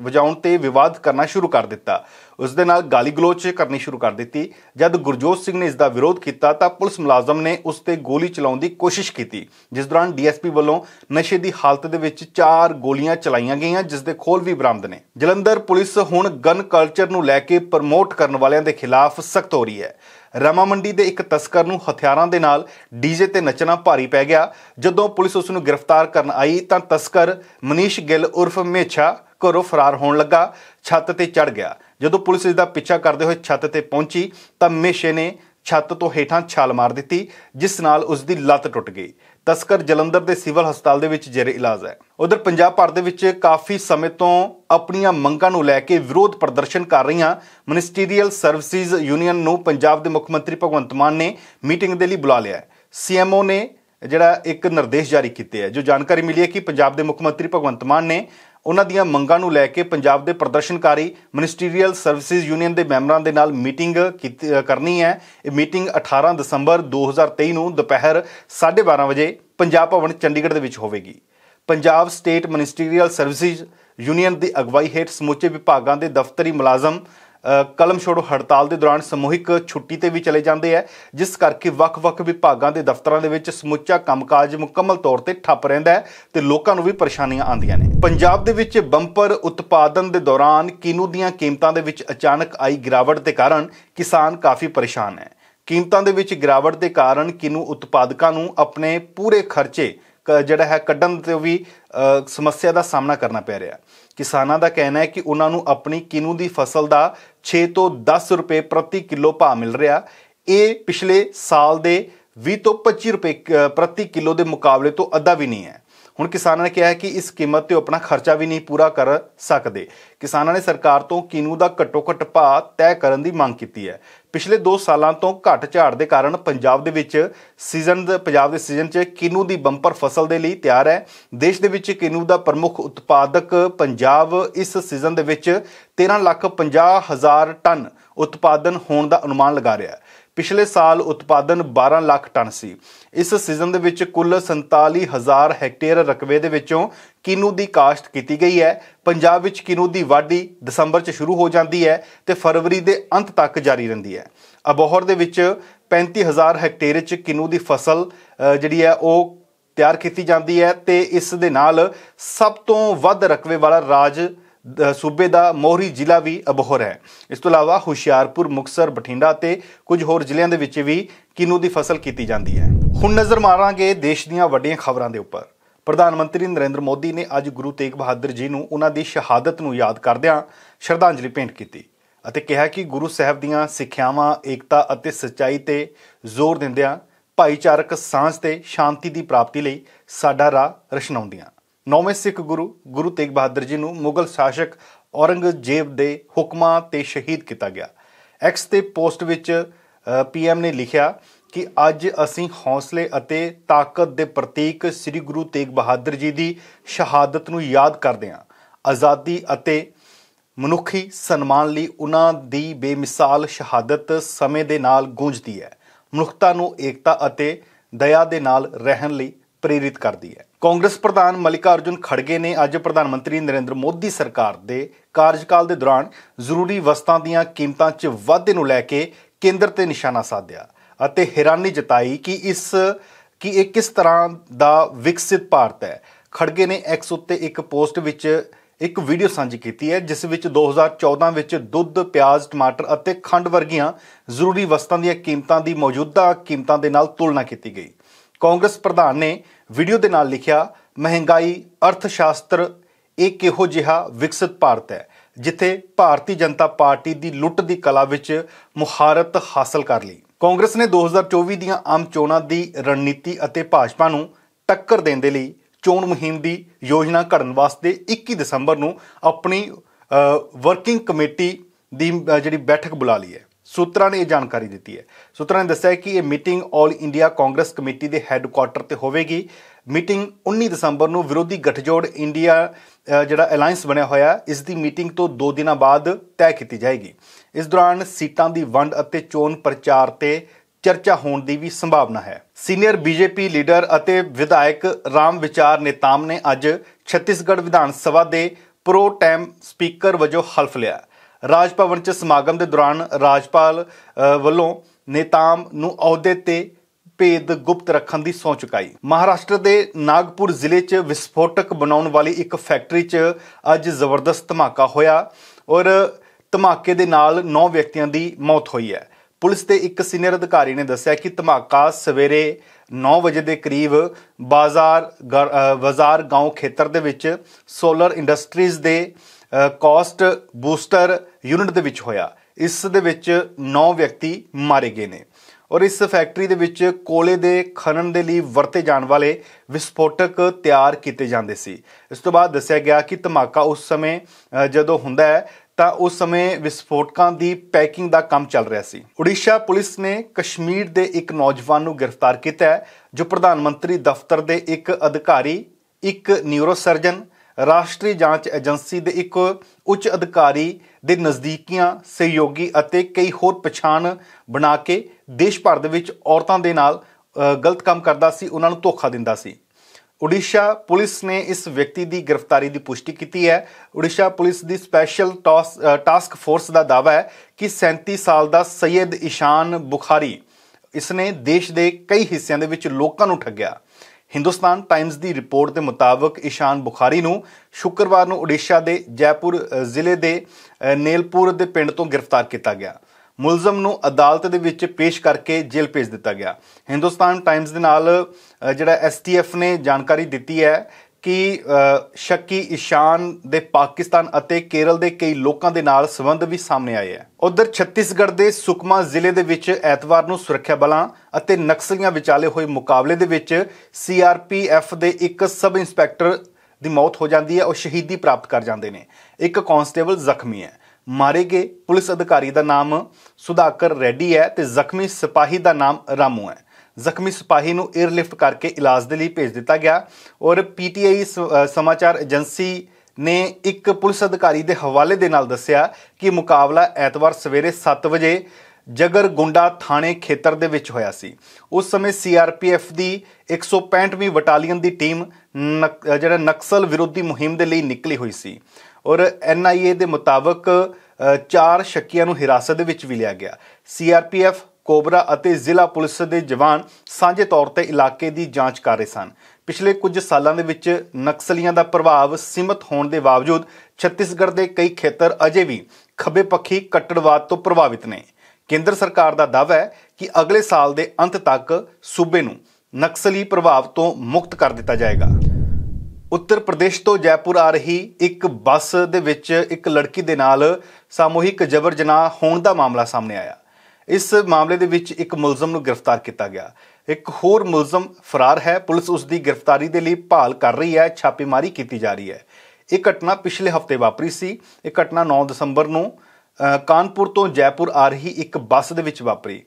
ਵਜਾਉਣ ਤੇ ਵਿਵਾਦ ਕਰਨਾ ਸ਼ੁਰੂ ਕਰ ਦਿੱਤਾ ਉਸ ਦੇ ਨਾਲ ਗਾਲੀ ਗਲੋਚ ਕਰਨੀ ਸ਼ੁਰੂ ਕਰ ਦਿੱਤੀ ਜਦ ਗੁਰਜੋਤ ਸਿੰਘ ਨੇ ਇਸ ਦਾ ਵਿਰੋਧ ਕੀਤਾ ਤਾਂ ਪੁਲਿਸ ਮੁਲਾਜ਼ਮ ਨੇ ਉਸ ਤੇ ਗੋਲੀ ਚਲਾਉਣ ਦੀ ਕੋਸ਼ਿਸ਼ ਕੀਤੀ ਜਿਸ ਦੌਰਾਨ ਡੀਐਸਪੀ ਵੱਲੋਂ ਨਸ਼ੇ ਦੀ ਹਾਲਤ ਦੇ ਵਿੱਚ ਚਾਰ ਗੋਲੀਆਂ ਚਲਾਈਆਂ ਗਈਆਂ ਜਿਸ ਦੇ ਖੋਲ ਵੀ ਬਰਾਮਦ ਨੇ ਜਲੰਧਰ ਪੁਲਿਸ ਹੁਣ ਗਨ ਕਲਚਰ ਨੂੰ ਲੈ ਕੇ ਪ੍ਰਮੋਟ ਕਰਨ ਵਾਲਿਆਂ ਦੇ ਖਿਲਾਫ ਸਖਤ ਹੋ ਰਹੀ ਹੈ ਰਮਾ ਮੰਡੀ ਦੇ ਇੱਕ ਤਸਕਰ ਨੂੰ ਹਥਿਆਰਾਂ ਦੇ ਨਾਲ ਡੀਜੇ ਤੇ ਨੱਚਣਾ ਭਾਰੀ ਪੈ ਗਿਆ ਜਦੋਂ ਪੁਲਿਸ ਉਸ ਨੂੰ ਗ੍ਰਿਫਤਾਰ ਕਰਨ ਆਈ ਤਾਂ ਤਸਕਰ ਮਨੀਸ਼ ਗਿੱਲ ਉਰਫ ਮੇਛਾ ਘਰੋਂ ਫਰਾਰ ਹੋਣ ਲੱਗਾ ਛੱਤ ਤੇ ਚੜ ਗਿਆ ਜਦੋਂ ਪੁਲਿਸ ਇਸ ਦਾ ਪਿੱਛਾ ਕਰਦੇ ਹੋਏ ਛੱਤ ਤੇ ਪਹੁੰਚੀ ਤਾਂ ਮੇਸ਼ੇ ਨੇ ਛੱਤ ਤੋਂ ਹੇਠਾਂ ਛਾਲ ਮਾਰ ਦਿੱਤੀ ਜਿਸ ਨਾਲ ਉਸ ਦੀ ਲੱਤ ਟੁੱਟ ਗਈ ਤਸਕਰ ਜਲੰਧਰ ਦੇ ਸਿਵਲ ਹਸਪਤਾਲ ਦੇ ਵਿੱਚ ਜੇਰੇ ਇਲਾਜ ਹੈ ਉਧਰ ਪੰਜਾਬ ਭਰ ਦੇ ਵਿੱਚ ਕਾਫੀ ਸਮੇਂ ਤੋਂ ਆਪਣੀਆਂ ਮੰਗਾਂ ਨੂੰ ਲੈ ਕੇ ਵਿਰੋਧ ਪ੍ਰਦਰਸ਼ਨ ਕਰ ਰਹੀਆਂ ਮਿਨਿਸਟਰੀਅਲ ਸਰਵਿਸਿਜ਼ ਯੂਨੀਅਨ ਨੂੰ ਪੰਜਾਬ ਦੇ ਮੁੱਖ ਮੰਤਰੀ ਭਗਵੰਤ ਮਾਨ ਨੇ ਮੀਟਿੰਗ ਦੇ ਲਈ ਬੁਲਾ ਲਿਆ ਹੈ ਸੀਐਮਓ ਨੇ ਜਿਹੜਾ ਇੱਕ ਨਿਰਦੇਸ਼ ਜਾਰੀ ਕੀਤੇ ਹੈ ਜੋ ਜਾਣਕਾਰੀ ਮਿਲੀ ਹੈ ਕਿ ਪੰਜਾਬ ਦੇ ਮੁੱਖ ਮੰਤਰੀ ਭਗਵੰਤ ਮਾਨ ਨੇ ਉਹਨਾਂ ਦੀਆਂ ਮੰਗਾਂ ਨੂੰ ਲੈ ਕੇ ਪੰਜਾਬ ਦੇ ਪ੍ਰਦਰਸ਼ਨਕਾਰੀ ਮਿਨਿਸਟਰੀਅਲ ਸਰਵਿਸਿਜ਼ ਯੂਨੀਅਨ ਦੇ ਮੈਂਬਰਾਂ ਦੇ ਨਾਲ ਮੀਟਿੰਗ ਕਰਨੀ ਹੈ ਇਹ ਮੀਟਿੰਗ 18 ਦਸੰਬਰ 2023 ਨੂੰ ਦੁਪਹਿਰ 12:30 ਵਜੇ ਪੰਜਾਬ ਭਵਨ ਚੰਡੀਗੜ੍ਹ ਦੇ ਵਿੱਚ ਹੋਵੇਗੀ Punjab state ministerial services union ਦੀ ਅਗਵਾਈ ਹੇਠ ਸਮੁੱਚੇ ਵਿਭਾਗਾਂ ਦੇ ਦਫ਼ਤਰੀ ਮੁਲਾਜ਼ਮ ਕਲਮ ਛੋੜੋ ਹੜਤਾਲ ਦੇ ਦੌਰਾਨ ਸਮੂਹਿਕ ਛੁੱਟੀ ਤੇ ਵੀ ਚਲੇ ਜਾਂਦੇ ਆ ਜਿਸ ਕਰਕੇ ਵੱਖ-ਵੱਖ ਵਿਭਾਗਾਂ ਦੇ ਦਫ਼ਤਰਾਂ ਦੇ ਵਿੱਚ ਸਮੁੱਚਾ ਕੰਮਕਾਜ ਮੁਕੰਮਲ ਤੌਰ ਤੇ ਠੱਪ ਰਹਿੰਦਾ ਹੈ ਤੇ ਲੋਕਾਂ ਨੂੰ ਵੀ ਪਰੇਸ਼ਾਨੀਆਂ ਆਉਂਦੀਆਂ ਨੇ ਪੰਜਾਬ ਦੇ ਵਿੱਚ ਬੰਪਰ ਉਤਪਾਦਨ ਦੇ ਦੌਰਾਨ ਕਿਨੂ ਦੀਆਂ ਕੀਮਤਾਂ ਦੇ ਵਿੱਚ ਅਚਾਨਕ ਆਈ ਗਿਰਾਵਟ ਦੇ ਕਾਰਨ ਕਿਸਾਨ ਕਾਫੀ ਪਰੇਸ਼ਾਨ ਹੈ ਕੀਮਤਾਂ ਦੇ ਵਿੱਚ ਗਿਰਾਵਟ ਦੇ ਕਾਰਨ ਕਿਨੂ ਉਤਪਾਦਕਾਂ ਨੂੰ ਆਪਣੇ ਪੂਰੇ ਖਰਚੇ ਜਿਹੜਾ ਹੈ ਕੱਢਣ ਤੇ ਵੀ ਸਮੱਸਿਆ ਦਾ ਸਾਹਮਣਾ ਕਰਨਾ ਪੈ ਰਿਹਾ ਕਿਸਾਨਾਂ ਦਾ ਕਹਿਣਾ ਹੈ ਕਿ ਉਹਨਾਂ ਨੂੰ ਆਪਣੀ ਕਿਨੂ ਦੀ ਫਸਲ ਦਾ 6 ਤੋਂ 10 ਰੁਪਏ ਪ੍ਰਤੀ ਕਿਲੋ ਭਾਅ ਮਿਲ ਰਿਹਾ ਇਹ ਪਿਛਲੇ ਸਾਲ ਦੇ 20 ਤੋਂ 25 ਰੁਪਏ ਪ੍ਰਤੀ ਕਿਲੋ ਦੇ ਮੁਕਾਬਲੇ ਤੋਂ ਅੱਧਾ ਵੀ ਨਹੀਂ ਹੈ ਹੁਣ ਕਿਸਾਨਾਂ ਨੇ ਕਿਹਾ ਹੈ ਕਿ ਇਸ ਕੀਮਤ ਤੇ ਆਪਣਾ ਖਰਚਾ ਵੀ ਨਹੀਂ ਪੂਰਾ ਕਰ ਸਕਦੇ ਕਿਸਾਨਾਂ ਨੇ ਸਰਕਾਰ ਤੋਂ ਕਿਨੂ ਦਾ ਘੱਟੋ ਘੱਟ ਭਾਅ ਤੈਅ ਕਰਨ ਦੀ ਮੰਗ ਕੀਤੀ ਹੈ ਪਿਛਲੇ 2 ਸਾਲਾਂ ਤੋਂ ਘੱਟ ਝਾੜ ਦੇ ਕਾਰਨ ਪੰਜਾਬ ਦੇ ਵਿੱਚ ਸੀਜ਼ਨ ਪੰਜਾਬ ਦੇ ਸੀਜ਼ਨ 'ਚ ਕਿਨੂ ਦੀ ਬੰਪਰ ਫਸਲ ਦੇ ਲਈ ਤਿਆਰ ਹੈ ਦੇਸ਼ ਦੇ ਵਿੱਚ ਕਿਨੂ ਦਾ ਪ੍ਰਮੁੱਖ ਉਤਪਾਦਕ ਪੰਜਾਬ ਇਸ ਸੀਜ਼ਨ ਦੇ ਵਿੱਚ 13 ਲੱਖ 50 ਹਜ਼ਾਰ ਟਨ ਉਤਪਾਦਨ ਹੋਣ ਦਾ ਅਨੁਮਾਨ ਲਗਾ ਰਿਹਾ ਹੈ ਪਿਛਲੇ ਸਾਲ ਉਤਪਾਦਨ 12 ਲੱਖ ਟਨ ਸੀ ਇਸ ਸੀਜ਼ਨ ਦੇ ਵਿੱਚ ਕੁੱਲ 47000 ਹੈਕਟੇਅਰ ਰਕਵੇ ਦੇ ਵਿੱਚੋਂ ਕਿਨੂ ਦੀ ਕਾਸ਼ਟ ਕੀਤੀ ਗਈ ਹੈ ਪੰਜਾਬ ਵਿੱਚ ਕਿਨੂ ਦੀ ਵਾਢੀ ਦਸੰਬਰ 'ਚ ਸ਼ੁਰੂ ਹੋ ਜਾਂਦੀ ਹੈ ਤੇ ਫਰਵਰੀ ਦੇ ਅੰਤ ਤੱਕ ਜਾਰੀ ਰਹਿੰਦੀ ਹੈ ਅਬੋਹਰ ਦੇ ਵਿੱਚ 35000 ਹੈਕਟੇਅਰ 'ਚ ਕਿਨੂ ਦੀ ਫਸਲ ਜਿਹੜੀ ਹੈ ਉਹ ਤਿਆਰ ਕੀਤੀ ਜਾਂਦੀ ਹੈ ਤੇ ਇਸ ਦੇ ਨਾਲ ਸਭ ਤੋਂ ਵੱਧ ਰਕਵੇ ਵਾਲਾ ਰਾਜ ਸੂਬੇ ਦਾ ਮੋਹਰੀ ਜ਼ਿਲ੍ਹਾ ਵੀ ਅਬੋਹਰ ਹੈ ਇਸ ਤੋਂ ਇਲਾਵਾ ਹੁਸ਼ਿਆਰਪੁਰ ਮੁਕਸਰ ਬਠਿੰਡਾ ਤੇ ਕੁਝ ਹੋਰ ਜ਼ਿਲ੍ਹਿਆਂ ਦੇ ਵਿੱਚ ਵੀ ਕਿਨੂ ਦੀ ਫਸਲ ਕੀਤੀ ਜਾਂਦੀ ਹੈ ਹੁਣ ਨਜ਼ਰ ਮਾਰਾਂਗੇ ਦੇਸ਼ ਦੀਆਂ ਵੱਡੀਆਂ ਖਬਰਾਂ ਦੇ ਉੱਪਰ ਪ੍ਰਧਾਨ ਮੰਤਰੀ ਨਰਿੰਦਰ ਮੋਦੀ ਨੇ ਅੱਜ ਗੁਰੂ ਤੇਗ ਬਹਾਦਰ ਜੀ ਨੂੰ ਉਹਨਾਂ ਦੀ ਸ਼ਹਾਦਤ ਨੂੰ ਯਾਦ ਕਰਦਿਆਂ ਸ਼ਰਧਾਂਜਲੀ ਭੇਂਟ ਕੀਤੀ ਅਤੇ ਕਿਹਾ ਕਿ ਗੁਰੂ ਸਾਹਿਬ ਦੀਆਂ ਸਿੱਖਿਆਵਾਂ ਏਕਤਾ ਅਤੇ ਸਚਾਈ ਤੇ ਜ਼ੋਰ ਦਿੰਦਿਆਂ ਭਾਈਚਾਰਕ ਸਾਂਝ ਤੇ ਸ਼ਾਂਤੀ ਦੀ ਪ੍ਰਾਪਤੀ ਲਈ ਸਾਡਾ ਰਾਹ ਰਸ਼ਨਾਉਂਦੀਆਂ ਨੌਵੇਂ ਸਿੱਖ ਗੁਰੂ ਗੁਰੂ ਤੇਗ ਬਹਾਦਰ ਜੀ ਨੂੰ ਮੁਗਲ ਸ਼ਾਸਕ ਔਰੰਗਜ਼ੇਬ ਦੇ ਹੁਕਮਾਂ ਤੇ ਸ਼ਹੀਦ ਕੀਤਾ ਗਿਆ ਐਕਸ ਤੇ ਪੋਸਟ ਵਿੱਚ ਪੀਐਮ ਨੇ ਲਿਖਿਆ ਕਿ ਅੱਜ ਅਸੀਂ ਹੌਸਲੇ ਅਤੇ ਤਾਕਤ ਦੇ ਪ੍ਰਤੀਕ ਸ੍ਰੀ ਗੁਰੂ ਤੇਗ ਬਹਾਦਰ ਜੀ ਦੀ ਸ਼ਹਾਦਤ ਨੂੰ ਯਾਦ ਕਰਦੇ ਹਾਂ ਆਜ਼ਾਦੀ ਅਤੇ ਮਨੁੱਖੀ ਸਨਮਾਨ ਲਈ ਉਹਨਾਂ ਦੀ ਬੇਮਿਸਾਲ ਸ਼ਹਾਦਤ ਸਮੇਂ ਦੇ ਨਾਲ ਗੂੰਜਦੀ ਹੈ ਮਨੁੱਖਤਾ ਨੂੰ ਏਕਤਾ ਅਤੇ ਦਇਆ ਦੇ ਨਾਲ ਰਹਿਣ ਲਈ ਪ੍ਰੇਰਿਤ ਕਰਦੀ ਹੈ ਕਾਂਗਰਸ ਪ੍ਰਧਾਨ ਮਲਿਕਾ ਅਰਜੁਨ ਖੜਗੇ ਨੇ ਅੱਜ ਪ੍ਰਧਾਨ ਮੰਤਰੀ ਨਰਿੰਦਰ ਮੋਦੀ ਸਰਕਾਰ ਦੇ ਕਾਰਜਕਾਲ ਦੇ ਦੌਰਾਨ ਜ਼ਰੂਰੀ ਵਸਤਾਂ ਦੀਆਂ ਕੀਮਤਾਂ 'ਚ ਵਾਧੇ ਨੂੰ ਲੈ ਕੇ ਕੇਂਦਰ ਤੇ ਨਿਸ਼ਾਨਾ ਸਾਧਿਆ ਅਤੇ ਹੈਰਾਨੀ ਜਤਾਈ ਕਿ ਇਸ ਕਿ ਇਹ ਕਿਸ ਤਰ੍ਹਾਂ ਦਾ ਵਿਕਸਿਤ ਭਾਰਤ ਹੈ ਖੜਗੇ ਨੇ ਐਕਸ ਉੱਤੇ ਇੱਕ ਪੋਸਟ ਵਿੱਚ ਇੱਕ ਵੀਡੀਓ ਸਾਂਝੀ ਕੀਤੀ ਹੈ ਜਿਸ ਵਿੱਚ 2014 ਵਿੱਚ ਦੁੱਧ, ਪਿਆਜ਼, ਟਮਾਟਰ ਅਤੇ ਖੰਡ ਵਰਗੀਆਂ ਜ਼ਰੂਰੀ ਵਸਤਾਂ ਦੀਆਂ ਕੀਮਤਾਂ ਦੀ ਮੌਜੂਦਾ ਕੀਮਤਾਂ ਦੇ ਨਾਲ ਤੁਲਨਾ ਕੀਤੀ ਗਈ। ਕਾਂਗਰਸ ਪ੍ਰਧਾਨ ਨੇ ਵੀਡੀਓ ਦੇ ਨਾਲ ਲਿਖਿਆ ਮਹਿੰਗਾਈ ਅਰਥਸ਼ਾਸਤਰ ਇਹ ਕਿਹੋ ਜਿਹਾ ਵਿਕਸਿਤ ਭਾਰਤ ਹੈ ਜਿੱਥੇ ਭਾਰਤੀ ਜਨਤਾ ਪਾਰਟੀ ਦੀ ਲੁੱਟ ਦੀ ਕਲਾ ਵਿੱਚ ਮੁਹਾਰਤ ਹਾਸਲ ਕਰ ਲਈ ਕਾਂਗਰਸ ਨੇ 2024 ਦੀਆਂ ਆਮ ਚੋਣਾਂ ਦੀ ਰਣਨੀਤੀ ਅਤੇ ਭਾਜਪਾ ਨੂੰ ਟੱਕਰ ਦੇਣ ਦੇ ਲਈ ਚੋਣ ਮੁਹਿੰਮ ਦੀ ਯੋਜਨਾ ਘੜਨ ਵਾਸਤੇ 21 ਦਸੰਬਰ ਨੂੰ ਆਪਣੀ ਵਰਕਿੰਗ ਕਮੇਟੀ ਦੀ ਜਿਹੜੀ ਬੈਠਕ ਬੁਲਾ ਲਈ ਹੈ ਸੂਤਰਾਂ ਨੇ ਇਹ ਜਾਣਕਾਰੀ ਦਿੱਤੀ ਹੈ ਸੂਤਰਾਂ ਨੇ ਦੱਸਿਆ ਕਿ ਇਹ ਮੀਟਿੰਗ 올 ਇੰਡੀਆ ਕਾਂਗਰਸ ਕਮੇਟੀ ਦੇ ਹੈੱਡਕੁਆਰਟਰ ਤੇ ਹੋਵੇਗੀ ਮੀਟਿੰਗ 19 ਦਸੰਬਰ ਨੂੰ ਵਿਰੋਧੀ ਗਠਜੋੜ ਇੰਡੀਆ ਜਿਹੜਾ ਅਲਾਈਅੰਸ ਬਣਿਆ ਹੋਇਆ ਇਸ ਦੀ ਮੀਟਿੰਗ ਤੋਂ 2 ਦਿਨਾਂ ਬਾਅਦ ਤੈਅ ਕੀਤੀ ਜਾਏਗੀ ਇਸ ਦੌਰਾਨ ਸੀਟਾਂ ਦੀ ਵੰਡ ਅਤੇ ਚੋਣ ਪ੍ਰਚਾਰ ਤੇ ਚਰਚਾ ਹੋਣ ਦੀ ਵੀ ਸੰਭਾਵਨਾ ਹੈ ਸੀਨੀਅਰ ਬੀਜੇਪੀ ਲੀਡਰ ਅਤੇ ਵਿਧਾਇਕ ਰਾਮ ਵਿਚਾਰ ਨੇਤਾਮ ਨੇ ਅੱਜ ਛੱਤੀਸਗੜ੍ਹ ਵਿਧਾਨ ਸਭਾ ਦੇ ਪ੍ਰੋ ਟੈਮ ਸਪੀਕਰ ਵਜੋਂ ਹਲਫ ਲਿਆ ਰਾਜ ਭਵਨ 'ਚ ਸਮਾਗਮ ਦੇ ਦੌਰਾਨ ਰਾਜਪਾਲ ਵੱਲੋਂ ਨੇਤਾਮ ਨੂੰ ਅਹੁਦੇ ਤੇ ਭੇਦ ਗੁਪਤ ਰੱਖਣ ਦੀ ਸੋਚ ਚੁਕਾਈ ਮਹਾਰਾਸ਼ਟਰ ਦੇ ਨਾਗਪੁਰ ਜ਼ਿਲ੍ਹੇ 'ਚ ਵਿਸਫੋਟਕ ਬਣਾਉਣ ਵਾਲੀ ਇੱਕ ਫੈਕਟਰੀ 'ਚ ਅੱਜ ਜ਼ਬਰਦਸਤ ਧਮਾਕਾ ਹੋਇਆ ਔਰ ਧਮਾਕੇ ਦੇ ਨਾਲ 9 ਵਿਅਕਤੀਆਂ ਦੀ ਮੌਤ ਹੋਈ ਹੈ ਪੁਲਿਸ ਦੇ ਇੱਕ ਸੀਨੀਅਰ ਅਧਿਕਾਰੀ ਨੇ ਦੱਸਿਆ ਕਿ ਧਮਾਕਾ ਸਵੇਰੇ 9 ਵਜੇ ਦੇ ਕਰੀਬ ਬਾਜ਼ਾਰ ਬਾਜ਼ਾਰ گاؤں ਖੇਤਰ ਦੇ ਵਿੱਚ ਸੋਲਰ ਇੰਡਸਟਰੀਜ਼ ਦੇ ਕਾਸਟ ਬੂਸਟਰ ਯੂਨਿਟ ਦੇ ਵਿੱਚ ਹੋਇਆ ਇਸ ਦੇ ਵਿੱਚ 9 ਵਿਅਕਤੀ ਮਾਰੇ ਗਏ ਨੇ ਔਰ ਇਸ ਫੈਕਟਰੀ ਦੇ ਵਿੱਚ ਕੋਲੇ ਦੇ ਖਨਨ ਦੇ ਲਈ ਵਰਤੇ ਜਾਣ ਵਾਲੇ ਵਿਸਫੋਟਕ ਤਿਆਰ ਕੀਤੇ ਜਾਂਦੇ ਸੀ ਇਸ ਤੋਂ ਬਾਅਦ ਦੱਸਿਆ ਗਿਆ ਕਿ ਧਮਾਕਾ ਉਸ ਸਮੇਂ ਜਦੋਂ ਹੁੰਦਾ ਹੈ ਤਾਂ ਉਸ ਸਮੇਂ ਵਿਸਫੋਟਕਾਂ ਦੀ ਪੈਕਿੰਗ ਦਾ ਕੰਮ ਚੱਲ ਰਿਹਾ ਸੀ ਓਡੀਸ਼ਾ ਪੁਲਿਸ ਨੇ ਕਸ਼ਮੀਰ ਦੇ ਇੱਕ ਨੌਜਵਾਨ ਨੂੰ ਗ੍ਰਿਫਤਾਰ ਕੀਤਾ ਹੈ ਜੋ ਪ੍ਰਧਾਨ ਮੰਤਰੀ ਦਫ਼ਤਰ ਦੇ ਇੱਕ ਅਧਿਕਾਰੀ ਇੱਕ ਨਿਊਰੋਸਰਜਨ ਰਾਸ਼ਟਰੀ ਜਾਂਚ ਏਜੰਸੀ ਦੇ ਇੱਕ ਉੱਚ ਅਧਿਕਾਰੀ ਦੇ ਨਜ਼ਦੀਕੀਆਂ ਸਹਿਯੋਗੀ ਅਤੇ ਕਈ ਹੋਰ ਪਛਾਣ ਬਣਾ ਕੇ ਦੇਸ਼ ਭਰ ਦੇ ਵਿੱਚ ਔਰਤਾਂ ਦੇ ਨਾਲ ਗਲਤ ਕੰਮ ਕਰਦਾ ਸੀ ਉਹਨਾਂ ਨੂੰ ਧੋਖਾ ਦਿੰਦਾ ਸੀ ਓਡੀਸ਼ਾ ਪੁਲਿਸ ਨੇ ਇਸ ਵਿਅਕਤੀ ਦੀ ਗ੍ਰਿਫਤਾਰੀ ਦੀ ਪੁਸ਼ਟੀ ਕੀਤੀ ਹੈ ਓਡੀਸ਼ਾ ਪੁਲਿਸ ਦੀ ਸਪੈਸ਼ਲ ਟਾਸਕ ਫੋਰਸ ਦਾ ਦਾਅਵਾ ਹੈ ਕਿ 37 ਸਾਲ ਦਾ ਸੈਦ ਇਸ਼ਾਨ ਬੁਖਾਰੀ ਇਸਨੇ ਦੇਸ਼ ਦੇ ਕਈ ਹਿੱਸਿਆਂ ਦੇ ਵਿੱਚ ਲੋਕਾਂ ਨੂੰ ਠੱਗਿਆ ਹਿੰਦੁਸਤਾਨ ਟਾਈਮਜ਼ ਦੀ ਰਿਪੋਰਟ ਦੇ ਮੁਤਾਬਕ ਇਸ਼ਾਨ ਬੁਖਾਰੀ ਨੂੰ ਸ਼ੁੱਕਰਵਾਰ ਨੂੰ ਓਡੀਸ਼ਾ ਦੇ ਜੈਪੁਰ ਜ਼ਿਲ੍ਹੇ ਦੇ ਨੇਲਪੁਰ ਦੇ ਪਿੰਡ ਤੋਂ ਗ੍ਰਿਫਤਾਰ ਕੀਤਾ ਗਿਆ ਮੁਲਜ਼ਮ ਨੂੰ ਅਦਾਲਤ ਦੇ ਵਿੱਚ ਪੇਸ਼ ਕਰਕੇ ਜੇਲ੍ਹ ਭੇਜ ਦਿੱਤਾ ਗਿਆ ਹਿੰਦੁਸਤਾਨ ਟਾਈਮਜ਼ ਦੇ ਨਾਲ ਜਿਹੜਾ ਐਸਟੀਐਫ ਨੇ ਜਾਣਕਾਰੀ ਦਿੱਤੀ ਹੈ ਕਿ ਸ਼ੱਕੀ ਇਸ਼ਾਨ ਦੇ ਪਾਕਿਸਤਾਨ ਅਤੇ ਕੇਰਲ ਦੇ ਕਈ ਲੋਕਾਂ ਦੇ ਨਾਲ ਸੰਬੰਧ ਵੀ ਸਾਹਮਣੇ ਆਏ ਹੈ ਉਧਰ ਛੱਤੀਸਗੜ੍ਹ ਦੇ ਸੁਕਮਾ ਜ਼ਿਲ੍ਹੇ ਦੇ ਵਿੱਚ ਐਤਵਾਰ ਨੂੰ ਸੁਰੱਖਿਆ ਬਲਾਂ ਅਤੇ ਨਕਸਲੀਆਂ ਵਿਚਾਲੇ ਹੋਏ ਮੁਕਾਬਲੇ ਦੇ ਵਿੱਚ ਸੀਆਰਪੀਐਫ ਦੇ ਇੱਕ ਸਬ ਇੰਸਪੈਕਟਰ ਦੀ ਮੌਤ ਹੋ ਜਾਂਦੀ ਹੈ ਉਹ ਸ਼ਹੀਦੀ ਪ੍ਰਾਪਤ ਕਰ ਜਾਂਦੇ ਨੇ ਇੱਕ ਕਾਂਸਟੇਬਲ ਜ਼ਖਮੀ ਹੈ ਮਾਰੇ ਗਏ ਪੁਲਿਸ ਅਧਿਕਾਰੀ ਦਾ ਨਾਮ ਸੁਧਾਕਰ ਰੈਡੀ ਹੈ ਤੇ ਜ਼ਖਮੀ ਸਿਪਾਹੀ ਦਾ ਨਾਮ ਰਾਮੂ ਹੈ ਜ਼ਖਮੀ ਸਿਪਾਹੀ ਨੂੰ 에ਅਰਲਿਫਟ ਕਰਕੇ ਇਲਾਜ ਦੇ ਲਈ ਭੇਜ ਦਿੱਤਾ ਗਿਆ ਔਰ ਪੀਟੀਆਈ ਸਮਾਚਾਰ ਏਜੰਸੀ ਨੇ ਇੱਕ ਪੁਲਿਸ ਅਧਿਕਾਰੀ ਦੇ ਹਵਾਲੇ ਦੇ ਨਾਲ ਦੱਸਿਆ ਕਿ ਮੁਕਾਬਲਾ ਐਤਵਾਰ ਸਵੇਰੇ 7 ਵਜੇ ਜਗਰ ਗੁੰਡਾ ਥਾਣੇ ਖੇਤਰ ਦੇ ਵਿੱਚ ਹੋਇਆ ਸੀ ਉਸ ਸਮੇਂ ਸੀਆਰਪੀਐਫ ਦੀ 165ਵੀਂ ਬਟਾਲੀਅਨ ਦੀ ਟੀਮ ਜਿਹੜਾ ਨਕਸਲ ਵਿਰੋਧੀ ਮੁਹਿੰਮ ਦੇ ਲਈ ਨਿਕਲੀ ਹੋਈ ਸੀ ਔਰ ਐਨਆਈਏ ਦੇ ਮੁਤਾਬਕ ਚਾਰ ਸ਼ੱਕੀਆਂ ਨੂੰ ਹਿਰਾਸਤ ਦੇ ਵਿੱਚ ਵੀ ਲਿਆ ਗਿਆ ਸੀਆਰਪੀਐਫ ਕੋਬਰਾ ਅਤੇ ਜ਼ਿਲ੍ਹਾ ਪੁਲਿਸ ਦੇ ਜਵਾਨ ਸਾਂਝੇ ਤੌਰ ਤੇ ਇਲਾਕੇ ਦੀ ਜਾਂਚ ਕਰ ਰਹੇ ਸਨ ਪਿਛਲੇ ਕੁਝ ਸਾਲਾਂ ਦੇ ਵਿੱਚ ਨਕਸਲੀਆਂ ਦਾ ਪ੍ਰਭਾਵ ਸੀਮਤ ਹੋਣ ਦੇ ਬਾਵਜੂਦ ਛੱਤੀਸਗੜ੍ਹ ਦੇ ਕਈ ਖੇਤਰ ਅਜੇ ਵੀ ਖੱਬੇ ਪੱਖੀ ਕੱਟੜਵਾਦ ਤੋਂ ਪ੍ਰਭਾਵਿਤ ਨੇ ਕੇਂਦਰ ਸਰਕਾਰ ਦਾ ਦਾਅਵਾ ਹੈ ਕਿ ਅਗਲੇ ਸਾਲ ਦੇ ਅੰਤ ਤੱਕ ਸੂਬੇ ਨੂੰ ਨਕਸਲੀ ਪ੍ਰਭਾਵ ਤੋਂ ਮੁਕਤ ਕਰ ਦਿੱਤਾ ਜਾਏਗਾ ਉੱਤਰ ਪ੍ਰਦੇਸ਼ ਤੋਂ ਜੈਪੁਰ ਆ ਰਹੀ ਇੱਕ ਬੱਸ ਦੇ ਵਿੱਚ ਇੱਕ ਲੜਕੀ ਦੇ ਨਾਲ ਸਮੂਹਿਕ ਜਬਰ ਜਨਾਹ ਹੋਣ ਦਾ ਮਾਮਲਾ ਸਾਹਮਣੇ ਆਇਆ ਇਸ ਮਾਮਲੇ ਦੇ ਵਿੱਚ ਇੱਕ ਮੁਲਜ਼ਮ ਨੂੰ ਗ੍ਰਿਫਤਾਰ ਕੀਤਾ ਗਿਆ ਇੱਕ ਹੋਰ ਮੁਲਜ਼ਮ ਫਰਾਰ ਹੈ ਪੁਲਿਸ ਉਸ ਦੀ ਗ੍ਰਿਫਤਾਰੀ ਦੇ ਲਈ ਭਾਲ ਕਰ ਰਹੀ ਹੈ ਛਾਪੇਮਾਰੀ ਕੀਤੀ ਜਾ ਰਹੀ ਹੈ ਇਹ ਘਟਨਾ ਪਿਛਲੇ ਹਫਤੇ ਵਾਪਰੀ ਸੀ ਇਹ ਘਟਨਾ 9 ਦਸੰਬਰ ਨੂੰ ਕਾਨਪੁਰ ਤੋਂ ਜੈਪੁਰ ਆ ਰਹੀ ਇੱਕ ਬੱਸ ਦੇ ਵਿੱਚ ਵਾਪਰੀ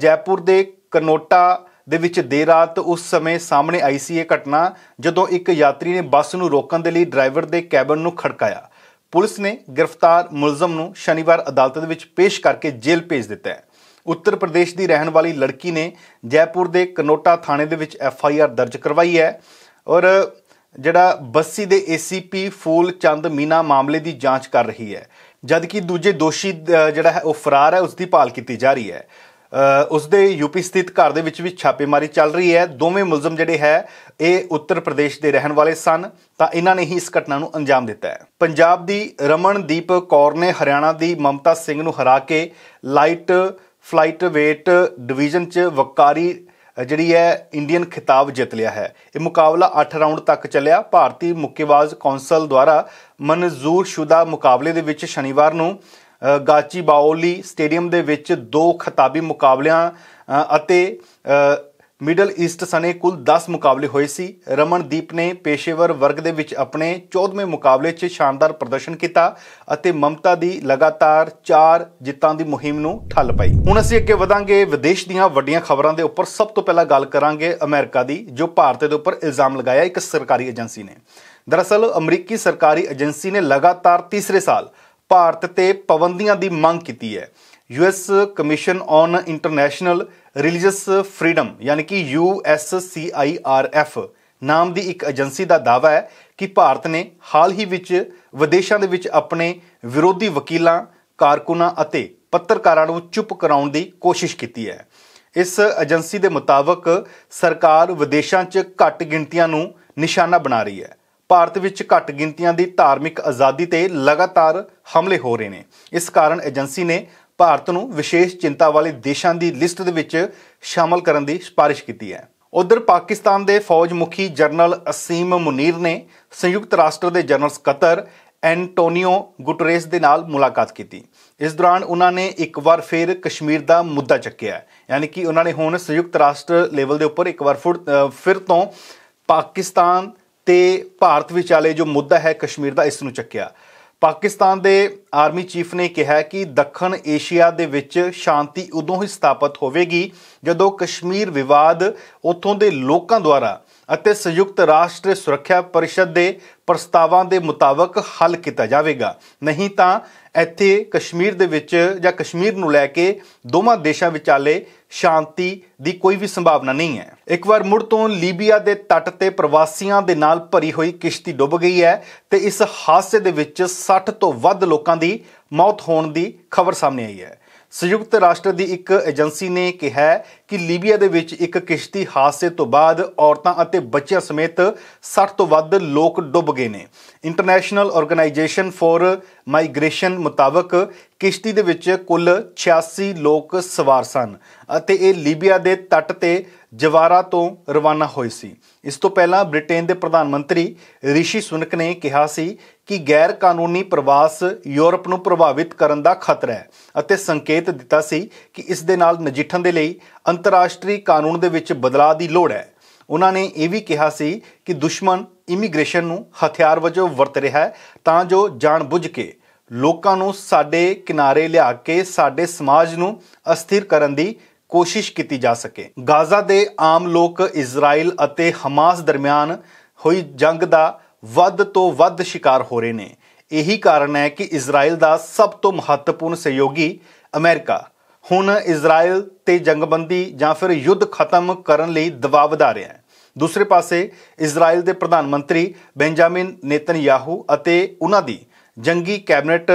ਜੈਪੁਰ ਦੇ ਕਨੋਟਾ ਦੇ ਵਿੱਚ ਦੇਰ ਰਾਤ ਉਸ ਸਮੇਂ ਸਾਹਮਣੇ ਆਈ ਸੀ ਇਹ ਘਟਨਾ ਜਦੋਂ ਇੱਕ ਯਾਤਰੀ ਨੇ ਬੱਸ ਨੂੰ ਰੋਕਣ ਦੇ ਲਈ ਡਰਾਈਵਰ ਦੇ ਕੈਬਨ ਨੂੰ ਖੜਕਾਇਆ ਪੁਲਿਸ ਨੇ ਗ੍ਰਿਫਤਾਰ ਮੁਲਜ਼ਮ ਨੂੰ ਸ਼ਨੀਵਾਰ ਅਦਾਲਤ ਦੇ ਵਿੱਚ ਪੇਸ਼ ਕਰਕੇ ਜੇਲ੍ਹ ਭੇਜ ਦਿੱਤਾ ਹੈ ਉੱਤਰ ਪ੍ਰਦੇਸ਼ ਦੀ ਰਹਿਣ ਵਾਲੀ ਲੜਕੀ ਨੇ ਜੈਪੁਰ ਦੇ ਕਨੋਟਾ ਥਾਣੇ ਦੇ ਵਿੱਚ ਐਫ ਆਈ ਆਰ ਦਰਜ ਕਰਵਾਈ ਹੈ ਔਰ ਜਿਹੜਾ ਬੱਸੀ ਦੇ ਏਸੀਪੀ ਫੂਲ ਚੰਦ ਮੀਨਾ ਮਾਮਲੇ ਦੀ ਜਾਂਚ ਕਰ ਰਹੀ ਹੈ ਜਦਕਿ ਦੂਜੇ ਦੋਸ਼ੀ ਜਿਹੜਾ ਹੈ ਉਹ ਫਰਾਰ ਹੈ ਉਸ ਦੀ ਭਾਲ ਕੀਤੀ ਜਾ ਰਹੀ ਹੈ ਉਸਦੇ ਯੂਪੀ ਸਥਿਤ ਘਰ ਦੇ ਵਿੱਚ ਵੀ ਛਾਪੇਮਾਰੀ ਚੱਲ ਰਹੀ ਹੈ ਦੋਵੇਂ ਮੁਲਜ਼ਮ ਜਿਹੜੇ ਹੈ ਇਹ ਉੱਤਰ ਪ੍ਰਦੇਸ਼ ਦੇ ਰਹਿਣ ਵਾਲੇ ਸਨ ਤਾਂ ਇਹਨਾਂ ਨੇ ਹੀ ਇਸ ਘਟਨਾ ਨੂੰ ਅੰਜਾਮ ਦਿੱਤਾ ਹੈ ਪੰਜਾਬ ਦੀ ਰਮਨਦੀਪ ਕੌਰ ਨੇ ਹਰਿਆਣਾ ਦੀ ਮਮਤਾ ਸਿੰਘ ਨੂੰ ਹਰਾ ਕੇ ਲਾਈਟ ਫਲਾਈਟ ਵੇਟ ਡਿਵੀਜ਼ਨ 'ਚ ਵਕਾਰੀ ਜਿਹੜੀ ਹੈ ਇੰਡੀਅਨ ਖਿਤਾਬ ਜਿੱਤ ਲਿਆ ਹੈ ਇਹ ਮੁਕਾਬਲਾ 8 ਰਾਉਂਡ ਤੱਕ ਚੱਲਿਆ ਭਾਰਤੀ ਮੁੱਕੇਬਾਜ਼ ਕੌਂਸਲ ਦੁਆਰਾ ਮਨਜ਼ੂਰ ਸ਼ੁਦਾ ਮੁਕਾਬਲੇ ਦੇ ਵਿੱਚ ਸ਼ਨੀਵਾਰ ਨੂੰ ਗਾਚੀ ਬਾਉਲੀ ਸਟੇਡੀਅਮ ਦੇ ਵਿੱਚ ਦੋ ਖਿਤਾਬੀ ਮੁਕਾਬਲਿਆਂ ਅਤੇ ਮਿਡਲ ਈਸਟ ਸਣੇ ਕੁੱਲ 10 ਮੁਕਾਬਲੇ ਹੋਏ ਸੀ ਰਮਨਦੀਪ ਨੇ ਪੇਸ਼ੇਵਰ ਵਰਗ ਦੇ ਵਿੱਚ ਆਪਣੇ 14ਵੇਂ ਮੁਕਾਬਲੇ 'ਚ ਸ਼ਾਨਦਾਰ ਪ੍ਰਦਰਸ਼ਨ ਕੀਤਾ ਅਤੇ ਮਮਤਾ ਦੀ ਲਗਾਤਾਰ 4 ਜਿੱਤਾਂ ਦੀ ਮੁਹਿੰਮ ਨੂੰ ਠੱਲ ਪਾਈ ਹੁਣ ਅਸੀਂ ਅੱਗੇ ਵਧਾਂਗੇ ਵਿਦੇਸ਼ ਦੀਆਂ ਵੱਡੀਆਂ ਖਬਰਾਂ ਦੇ ਉੱਪਰ ਸਭ ਤੋਂ ਪਹਿਲਾਂ ਗੱਲ ਕਰਾਂਗੇ ਅਮਰੀਕਾ ਦੀ ਜੋ ਭਾਰਤ ਦੇ ਉੱਪਰ ਇਲਜ਼ਾਮ ਲਗਾਇਆ ਇੱਕ ਸਰਕਾਰੀ ਏਜੰਸੀ ਨੇ ਦਰਅਸਲ ਅਮਰੀਕੀ ਸਰਕਾਰੀ ਏਜੰਸੀ ਨੇ ਲਗਾਤਾਰ ਤੀਸਰੇ ਸਾਲ ਭਾਰਤ ਤੇ ਪਾਬੰਦੀਆਂ ਦੀ ਮੰਗ ਕੀਤੀ ਹੈ US commission on international religious freedom ਯਾਨੀ ਕਿ ਯੂਐਸਸੀਆਈਆਰਐਫ ਨਾਮ ਦੀ ਇੱਕ ਏਜੰਸੀ ਦਾ ਦਾਅਵਾ ਹੈ ਕਿ ਭਾਰਤ ਨੇ ਹਾਲ ਹੀ ਵਿੱਚ ਵਿਦੇਸ਼ਾਂ ਦੇ ਵਿੱਚ ਆਪਣੇ ਵਿਰੋਧੀ ਵਕੀਲਾਂ ਕਾਰਕੁਨਾਂ ਅਤੇ ਪੱਤਰਕਾਰਾਂ ਨੂੰ ਚੁੱਪ ਕਰਾਉਣ ਦੀ ਕੋਸ਼ਿਸ਼ ਕੀਤੀ ਹੈ ਇਸ ਏਜੰਸੀ ਦੇ ਮੁਤਾਬਕ ਸਰਕਾਰ ਵਿਦੇਸ਼ਾਂ 'ਚ ਘੱਟ ਗਿਣਤੀਆਂ ਨੂੰ ਨਿਸ਼ਾਨਾ ਬਣਾ ਰਹੀ ਹੈ ਭਾਰਤ ਵਿੱਚ ਘੱਟ ਗਿਣਤੀਆਂ ਦੀ ਧਾਰਮਿਕ ਆਜ਼ਾਦੀ ਤੇ ਲਗਾਤਾਰ ਹਮਲੇ ਹੋ ਰਹੇ ਨੇ ਇਸ ਕਾਰਨ ਏਜੰਸੀ ਨੇ ਭਾਰਤ ਨੂੰ ਵਿਸ਼ੇਸ਼ ਚਿੰਤਾ ਵਾਲੇ ਦੇਸ਼ਾਂ ਦੀ ਲਿਸਟ ਦੇ ਵਿੱਚ ਸ਼ਾਮਲ ਕਰਨ ਦੀ ਸਿਫਾਰਿਸ਼ ਕੀਤੀ ਹੈ ਉਧਰ ਪਾਕਿਸਤਾਨ ਦੇ ਫੌਜ ਮੁਖੀ ਜਨਰਲ ਅਸੀਮ ਮੁਨੀਰ ਨੇ ਸੰਯੁਕਤ ਰਾਸ਼ਟਰ ਦੇ ਜਨਰਲ ਸਕੱਤਰ ਐਂਟੋਨੀਓ ਗੁਟਰੇਸ ਦੇ ਨਾਲ ਮੁਲਾਕਾਤ ਕੀਤੀ ਇਸ ਦੌਰਾਨ ਉਹਨਾਂ ਨੇ ਇੱਕ ਵਾਰ ਫਿਰ ਕਸ਼ਮੀਰ ਦਾ ਮੁੱਦਾ ਚੱਕਿਆ ਯਾਨੀ ਕਿ ਉਹਨਾਂ ਨੇ ਹੁਣ ਸੰਯੁਕਤ ਰਾਸ਼ਟਰ ਲੈਵਲ ਦੇ ਉੱਪਰ ਇੱਕ ਵਾਰ ਫਿਰ ਤੋਂ ਪਾਕਿਸਤਾਨ ਤੇ ਭਾਰਤ ਵਿਚਾਲੇ ਜੋ ਮੁੱਦਾ ਹੈ ਕਸ਼ਮੀਰ ਦਾ ਇਸ ਨੂੰ ਚੱਕਿਆ ਪਾਕਿਸਤਾਨ ਦੇ ਆਰਮੀ ਚੀਫ ਨੇ ਕਿਹਾ ਕਿ ਦੱਖਣ ਏਸ਼ੀਆ ਦੇ ਵਿੱਚ ਸ਼ਾਂਤੀ ਉਦੋਂ ਹੀ ਸਥਾਪਿਤ ਹੋਵੇਗੀ ਜਦੋਂ ਕਸ਼ਮੀਰ ਵਿਵਾਦ ਉੱਥੋਂ ਦੇ ਲੋਕਾਂ ਦੁਆਰਾ ਅਤੇ ਸੰਯੁਕਤ ਰਾਸ਼ਟਰ ਸੁਰੱਖਿਆ ਪਰਿਸ਼ਦ ਦੇ ਪ੍ਰਸਤਾਵਾਂ ਦੇ ਮੁਤਾਬਕ ਹੱਲ ਕੀਤਾ ਜਾਵੇਗਾ ਨਹੀਂ ਤਾਂ ਇੱਥੇ ਕਸ਼ਮੀਰ ਦੇ ਵਿੱਚ ਜਾਂ ਕਸ਼ਮੀਰ ਨੂੰ ਲੈ ਕੇ ਦੋਵਾਂ ਦੇਸ਼ਾਂ ਵਿਚਾਲੇ ਸ਼ਾਂਤੀ ਦੀ ਕੋਈ ਵੀ ਸੰਭਾਵਨਾ ਨਹੀਂ ਹੈ ਇੱਕ ਵਾਰ ਮੁੜ ਤੋਂ ਲੀਬੀਆ ਦੇ ਤੱਟ ਤੇ ਪ੍ਰਵਾਸੀਆਂ ਦੇ ਨਾਲ ਭਰੀ ਹੋਈ ਕਿਸ਼ਤੀ ਡੁੱਬ ਗਈ ਹੈ ਤੇ ਇਸ ਹਾਦਸੇ ਦੇ ਵਿੱਚ 60 ਤੋਂ ਵੱਧ ਲੋਕਾਂ ਦੀ ਮੌਤ ਹੋਣ ਦੀ ਖਬਰ ਸਾਹਮਣੇ ਆਈ ਹੈ ਸੰਯੁਕਤ ਰਾਸ਼ਟਰ ਦੀ ਇੱਕ ਏਜੰਸੀ ਨੇ ਕਿਹਾ ਕਿ ਲੀਬੀਆ ਦੇ ਵਿੱਚ ਇੱਕ ਕਿਸ਼ਤੀ ਹਾਦਸੇ ਤੋਂ ਬਾਅਦ ਔਰਤਾਂ ਅਤੇ ਬੱਚਿਆਂ ਸਮੇਤ 60 ਤੋਂ ਵੱਧ ਲੋਕ ਡੁੱਬ ਗਏ ਨੇ ਇੰਟਰਨੈਸ਼ਨਲ ਆਰਗੇਨਾਈਜੇਸ਼ਨ ਫੋਰ ਮਾਈਗ੍ਰੇਸ਼ਨ ਮੁਤਾਬਕ ਕਿਸ਼ਤੀ ਦੇ ਵਿੱਚ ਕੁੱਲ 86 ਲੋਕ ਸਵਾਰ ਸਨ ਅਤੇ ਇਹ ਲੀਬੀਆ ਦੇ ਤੱਟ ਤੇ ਜਵਾਰਾ ਤੋਂ ਰਵਾਨਾ ਹੋਈ ਸੀ ਇਸ ਤੋਂ ਪਹਿਲਾਂ ਬ੍ਰਿਟੇਨ ਦੇ ਪ੍ਰਧਾਨ ਮੰਤਰੀ ਰਿਸ਼ੀ ਸੁਨਕ ਨੇ ਕਿਹਾ ਸੀ ਕਿ ਗੈਰ ਕਾਨੂੰਨੀ ਪ੍ਰਵਾਸ ਯੂਰਪ ਨੂੰ ਪ੍ਰਭਾਵਿਤ ਕਰਨ ਦਾ ਖਤਰਾ ਹੈ ਅਤੇ ਸੰਕੇਤ ਦਿੱਤਾ ਸੀ ਕਿ ਇਸ ਦੇ ਨਾਲ ਨਜਿੱਠਣ ਦੇ ਲਈ ਅੰਤਰਰਾਸ਼ਟਰੀ ਕਾਨੂੰਨ ਦੇ ਵਿੱਚ ਬਦਲਾਅ ਦੀ ਲੋੜ ਹੈ ਉਹਨਾਂ ਨੇ ਇਹ ਵੀ ਕਿਹਾ ਸੀ ਕਿ ਦੁਸ਼ਮਣ ਇਮੀਗ੍ਰੇਸ਼ਨ ਨੂੰ ਹਥਿਆਰ ਵਜੋਂ ਵਰਤ ਰਿਹਾ ਹੈ ਤਾਂ ਜੋ ਜਾਣਬੁੱਝ ਕੇ ਲੋਕਾਂ ਨੂੰ ਸਾਡੇ ਕਿਨਾਰੇ ਲਿਆ ਕੇ ਸਾਡੇ ਸਮਾਜ ਨੂੰ ਅਸਥਿਰ ਕਰਨ ਦੀ ਕੋਸ਼ਿਸ਼ ਕੀਤੀ ਜਾ ਸਕੇ ਗਾਜ਼ਾ ਦੇ ਆਮ ਲੋਕ ਇਜ਼ਰਾਈਲ ਅਤੇ ਹਮਾਸ ਦਰਮਿਆਨ ਹੋਈ ਜੰਗ ਦਾ ਵੱਧ ਤੋਂ ਵੱਧ ਸ਼ਿਕਾਰ ਹੋ ਰਹੇ ਨੇ ਇਹੀ ਕਾਰਨ ਹੈ ਕਿ ਇਜ਼ਰਾਈਲ ਦਾ ਸਭ ਤੋਂ ਮਹੱਤਵਪੂਰਨ ਸਹਿਯੋਗੀ ਅਮਰੀਕਾ ਹੁਣ ਇਜ਼ਰਾਈਲ ਤੇ ਜੰਗਬੰਦੀ ਜਾਂ ਫਿਰ ਯੁੱਧ ਖਤਮ ਕਰਨ ਲਈ ਦਬਾਅ ਵਧਾ ਰਿਹਾ ਹੈ ਦੂਸਰੇ ਪਾਸੇ ਇਜ਼ਰਾਈਲ ਦੇ ਪ੍ਰਧਾਨ ਮੰਤਰੀ ਬੈਂਜਾਮਿਨ ਨੇਤਨਯਾਹੂ ਅਤੇ ਉਹਨਾਂ ਦੀ ਜੰਗੀ ਕੈਬਨਿਟ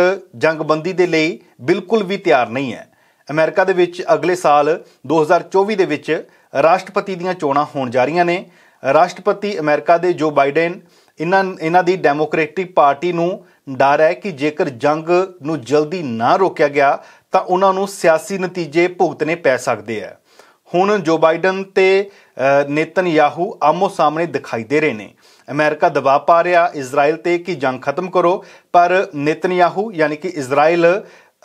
ਜੰਗਬੰਦੀ ਦੇ ਲਈ ਬਿਲਕੁਲ ਵੀ ਤਿਆਰ ਨਹੀਂ ਹੈ ਅਮਰੀਕਾ ਦੇ ਵਿੱਚ ਅਗਲੇ ਸਾਲ 2024 ਦੇ ਵਿੱਚ ਰਾਸ਼ਟਰਪਤੀ ਦੀਆਂ ਚੋਣਾਂ ਹੋਣ ਜਾ ਰਹੀਆਂ ਨੇ ਰਾਸ਼ਟਰਪਤੀ ਅਮਰੀਕਾ ਦੇ ਜੋ ਬਾਈਡਨ ਇਹਨਾਂ ਇਹਨਾਂ ਦੀ ਡੈਮੋਕ੍ਰੇਟਿਕ ਪਾਰਟੀ ਨੂੰ ਡਰ ਹੈ ਕਿ ਜੇਕਰ ਜੰਗ ਨੂੰ ਜਲਦੀ ਨਾ ਰੋਕਿਆ ਗਿਆ ਤਾਂ ਉਹਨਾਂ ਨੂੰ ਸਿਆਸੀ ਨਤੀਜੇ ਭੁਗਤਨੇ ਪੈ ਸਕਦੇ ਆ ਹੁਣ ਜੋ ਬਾਈਡਨ ਤੇ ਨੇਤਨ ਯਾਹੂ ਆਮੋ ਸਾਹਮਣੇ ਦਿਖਾਈ ਦੇ ਰਹੇ ਨੇ ਅਮਰੀਕਾ ਦਬਾਅ ਪਾ ਰਿਹਾ ਇਜ਼ਰਾਈਲ ਤੇ ਕਿ ਜੰਗ ਖਤਮ ਕਰੋ ਪਰ ਨੇਤਨ ਯਾਹੂ ਯਾਨੀ ਕਿ ਇਜ਼ਰਾਈਲ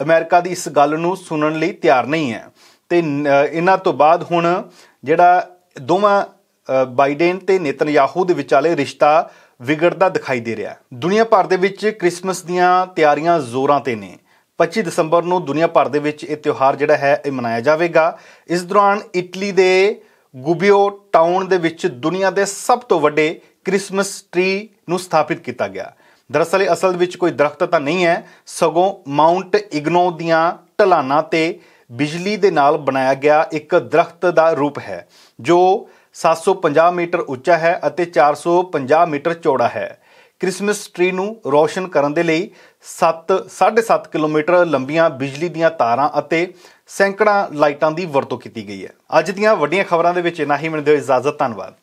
ਅਮਰੀਕਾ ਦੀ ਇਸ ਗੱਲ ਨੂੰ ਸੁਣਨ ਲਈ ਤਿਆਰ ਨਹੀਂ ਹੈ ਤੇ ਇਹਨਾਂ ਤੋਂ ਬਾਅਦ ਹੁਣ ਜਿਹੜਾ ਦੋਵਾਂ ਬਾਈਡਨ ਤੇ ਨੇਤਨਯਾਹੂ ਦੇ ਵਿਚਾਲੇ ਰਿਸ਼ਤਾ ਵਿਗੜਦਾ ਦਿਖਾਈ ਦੇ ਰਿਹਾ ਦੁਨੀਆ ਭਰ ਦੇ ਵਿੱਚ 크리스마ਸ ਦੀਆਂ ਤਿਆਰੀਆਂ ਜ਼ੋਰਾਂ ਤੇ ਨੇ 25 ਦਸੰਬਰ ਨੂੰ ਦੁਨੀਆ ਭਰ ਦੇ ਵਿੱਚ ਇਹ ਤਿਉਹਾਰ ਜਿਹੜਾ ਹੈ ਇਹ ਮਨਾਇਆ ਜਾਵੇਗਾ ਇਸ ਦੌਰਾਨ ਇਟਲੀ ਦੇ ਗੁਬਿਓ ਟਾਊਨ ਦੇ ਵਿੱਚ ਦੁਨੀਆ ਦੇ ਸਭ ਤੋਂ ਵੱਡੇ 크리스마ਸ ਟ੍ਰੀ ਨੂੰ ਸਥਾਪਿਤ ਕੀਤਾ ਗਿਆ ਦਰਅਸਲ ਅਸਲ ਵਿੱਚ ਕੋਈ ਦਰਖਤ ਤਾਂ ਨਹੀਂ ਹੈ ਸਗੋਂ ਮਾਉਂਟ ਇਗਨੋ ਦੀਆਂ ਢਲਾਨਾਂ ਤੇ ਬਿਜਲੀ ਦੇ ਨਾਲ ਬਣਾਇਆ ਗਿਆ ਇੱਕ ਦਰਖਤ ਦਾ ਰੂਪ ਹੈ ਜੋ 750 ਮੀਟਰ ਉੱਚਾ ਹੈ ਅਤੇ 450 ਮੀਟਰ ਚੌੜਾ ਹੈ ਕ੍ਰਿਸਮਸ ਟ੍ਰੀ ਨੂੰ ਰੋਸ਼ਨ ਕਰਨ ਦੇ ਲਈ 7 7.5 ਕਿਲੋਮੀਟਰ ਲੰਬੀਆਂ ਬਿਜਲੀ ਦੀਆਂ ਤਾਰਾਂ ਅਤੇ ਸੈਂਕੜਾ ਲਾਈਟਾਂ ਦੀ ਵਰਤੋਂ ਕੀਤੀ ਗਈ ਹੈ ਅੱਜ ਦੀਆਂ ਵੱਡੀਆਂ ਖਬਰਾਂ ਦੇ ਵਿੱਚ ਇਨਾ ਹੀ ਮਿਲਦੇ ਹੋ ਇਜਾਜ਼ਤ ਧੰਨਵਾਦ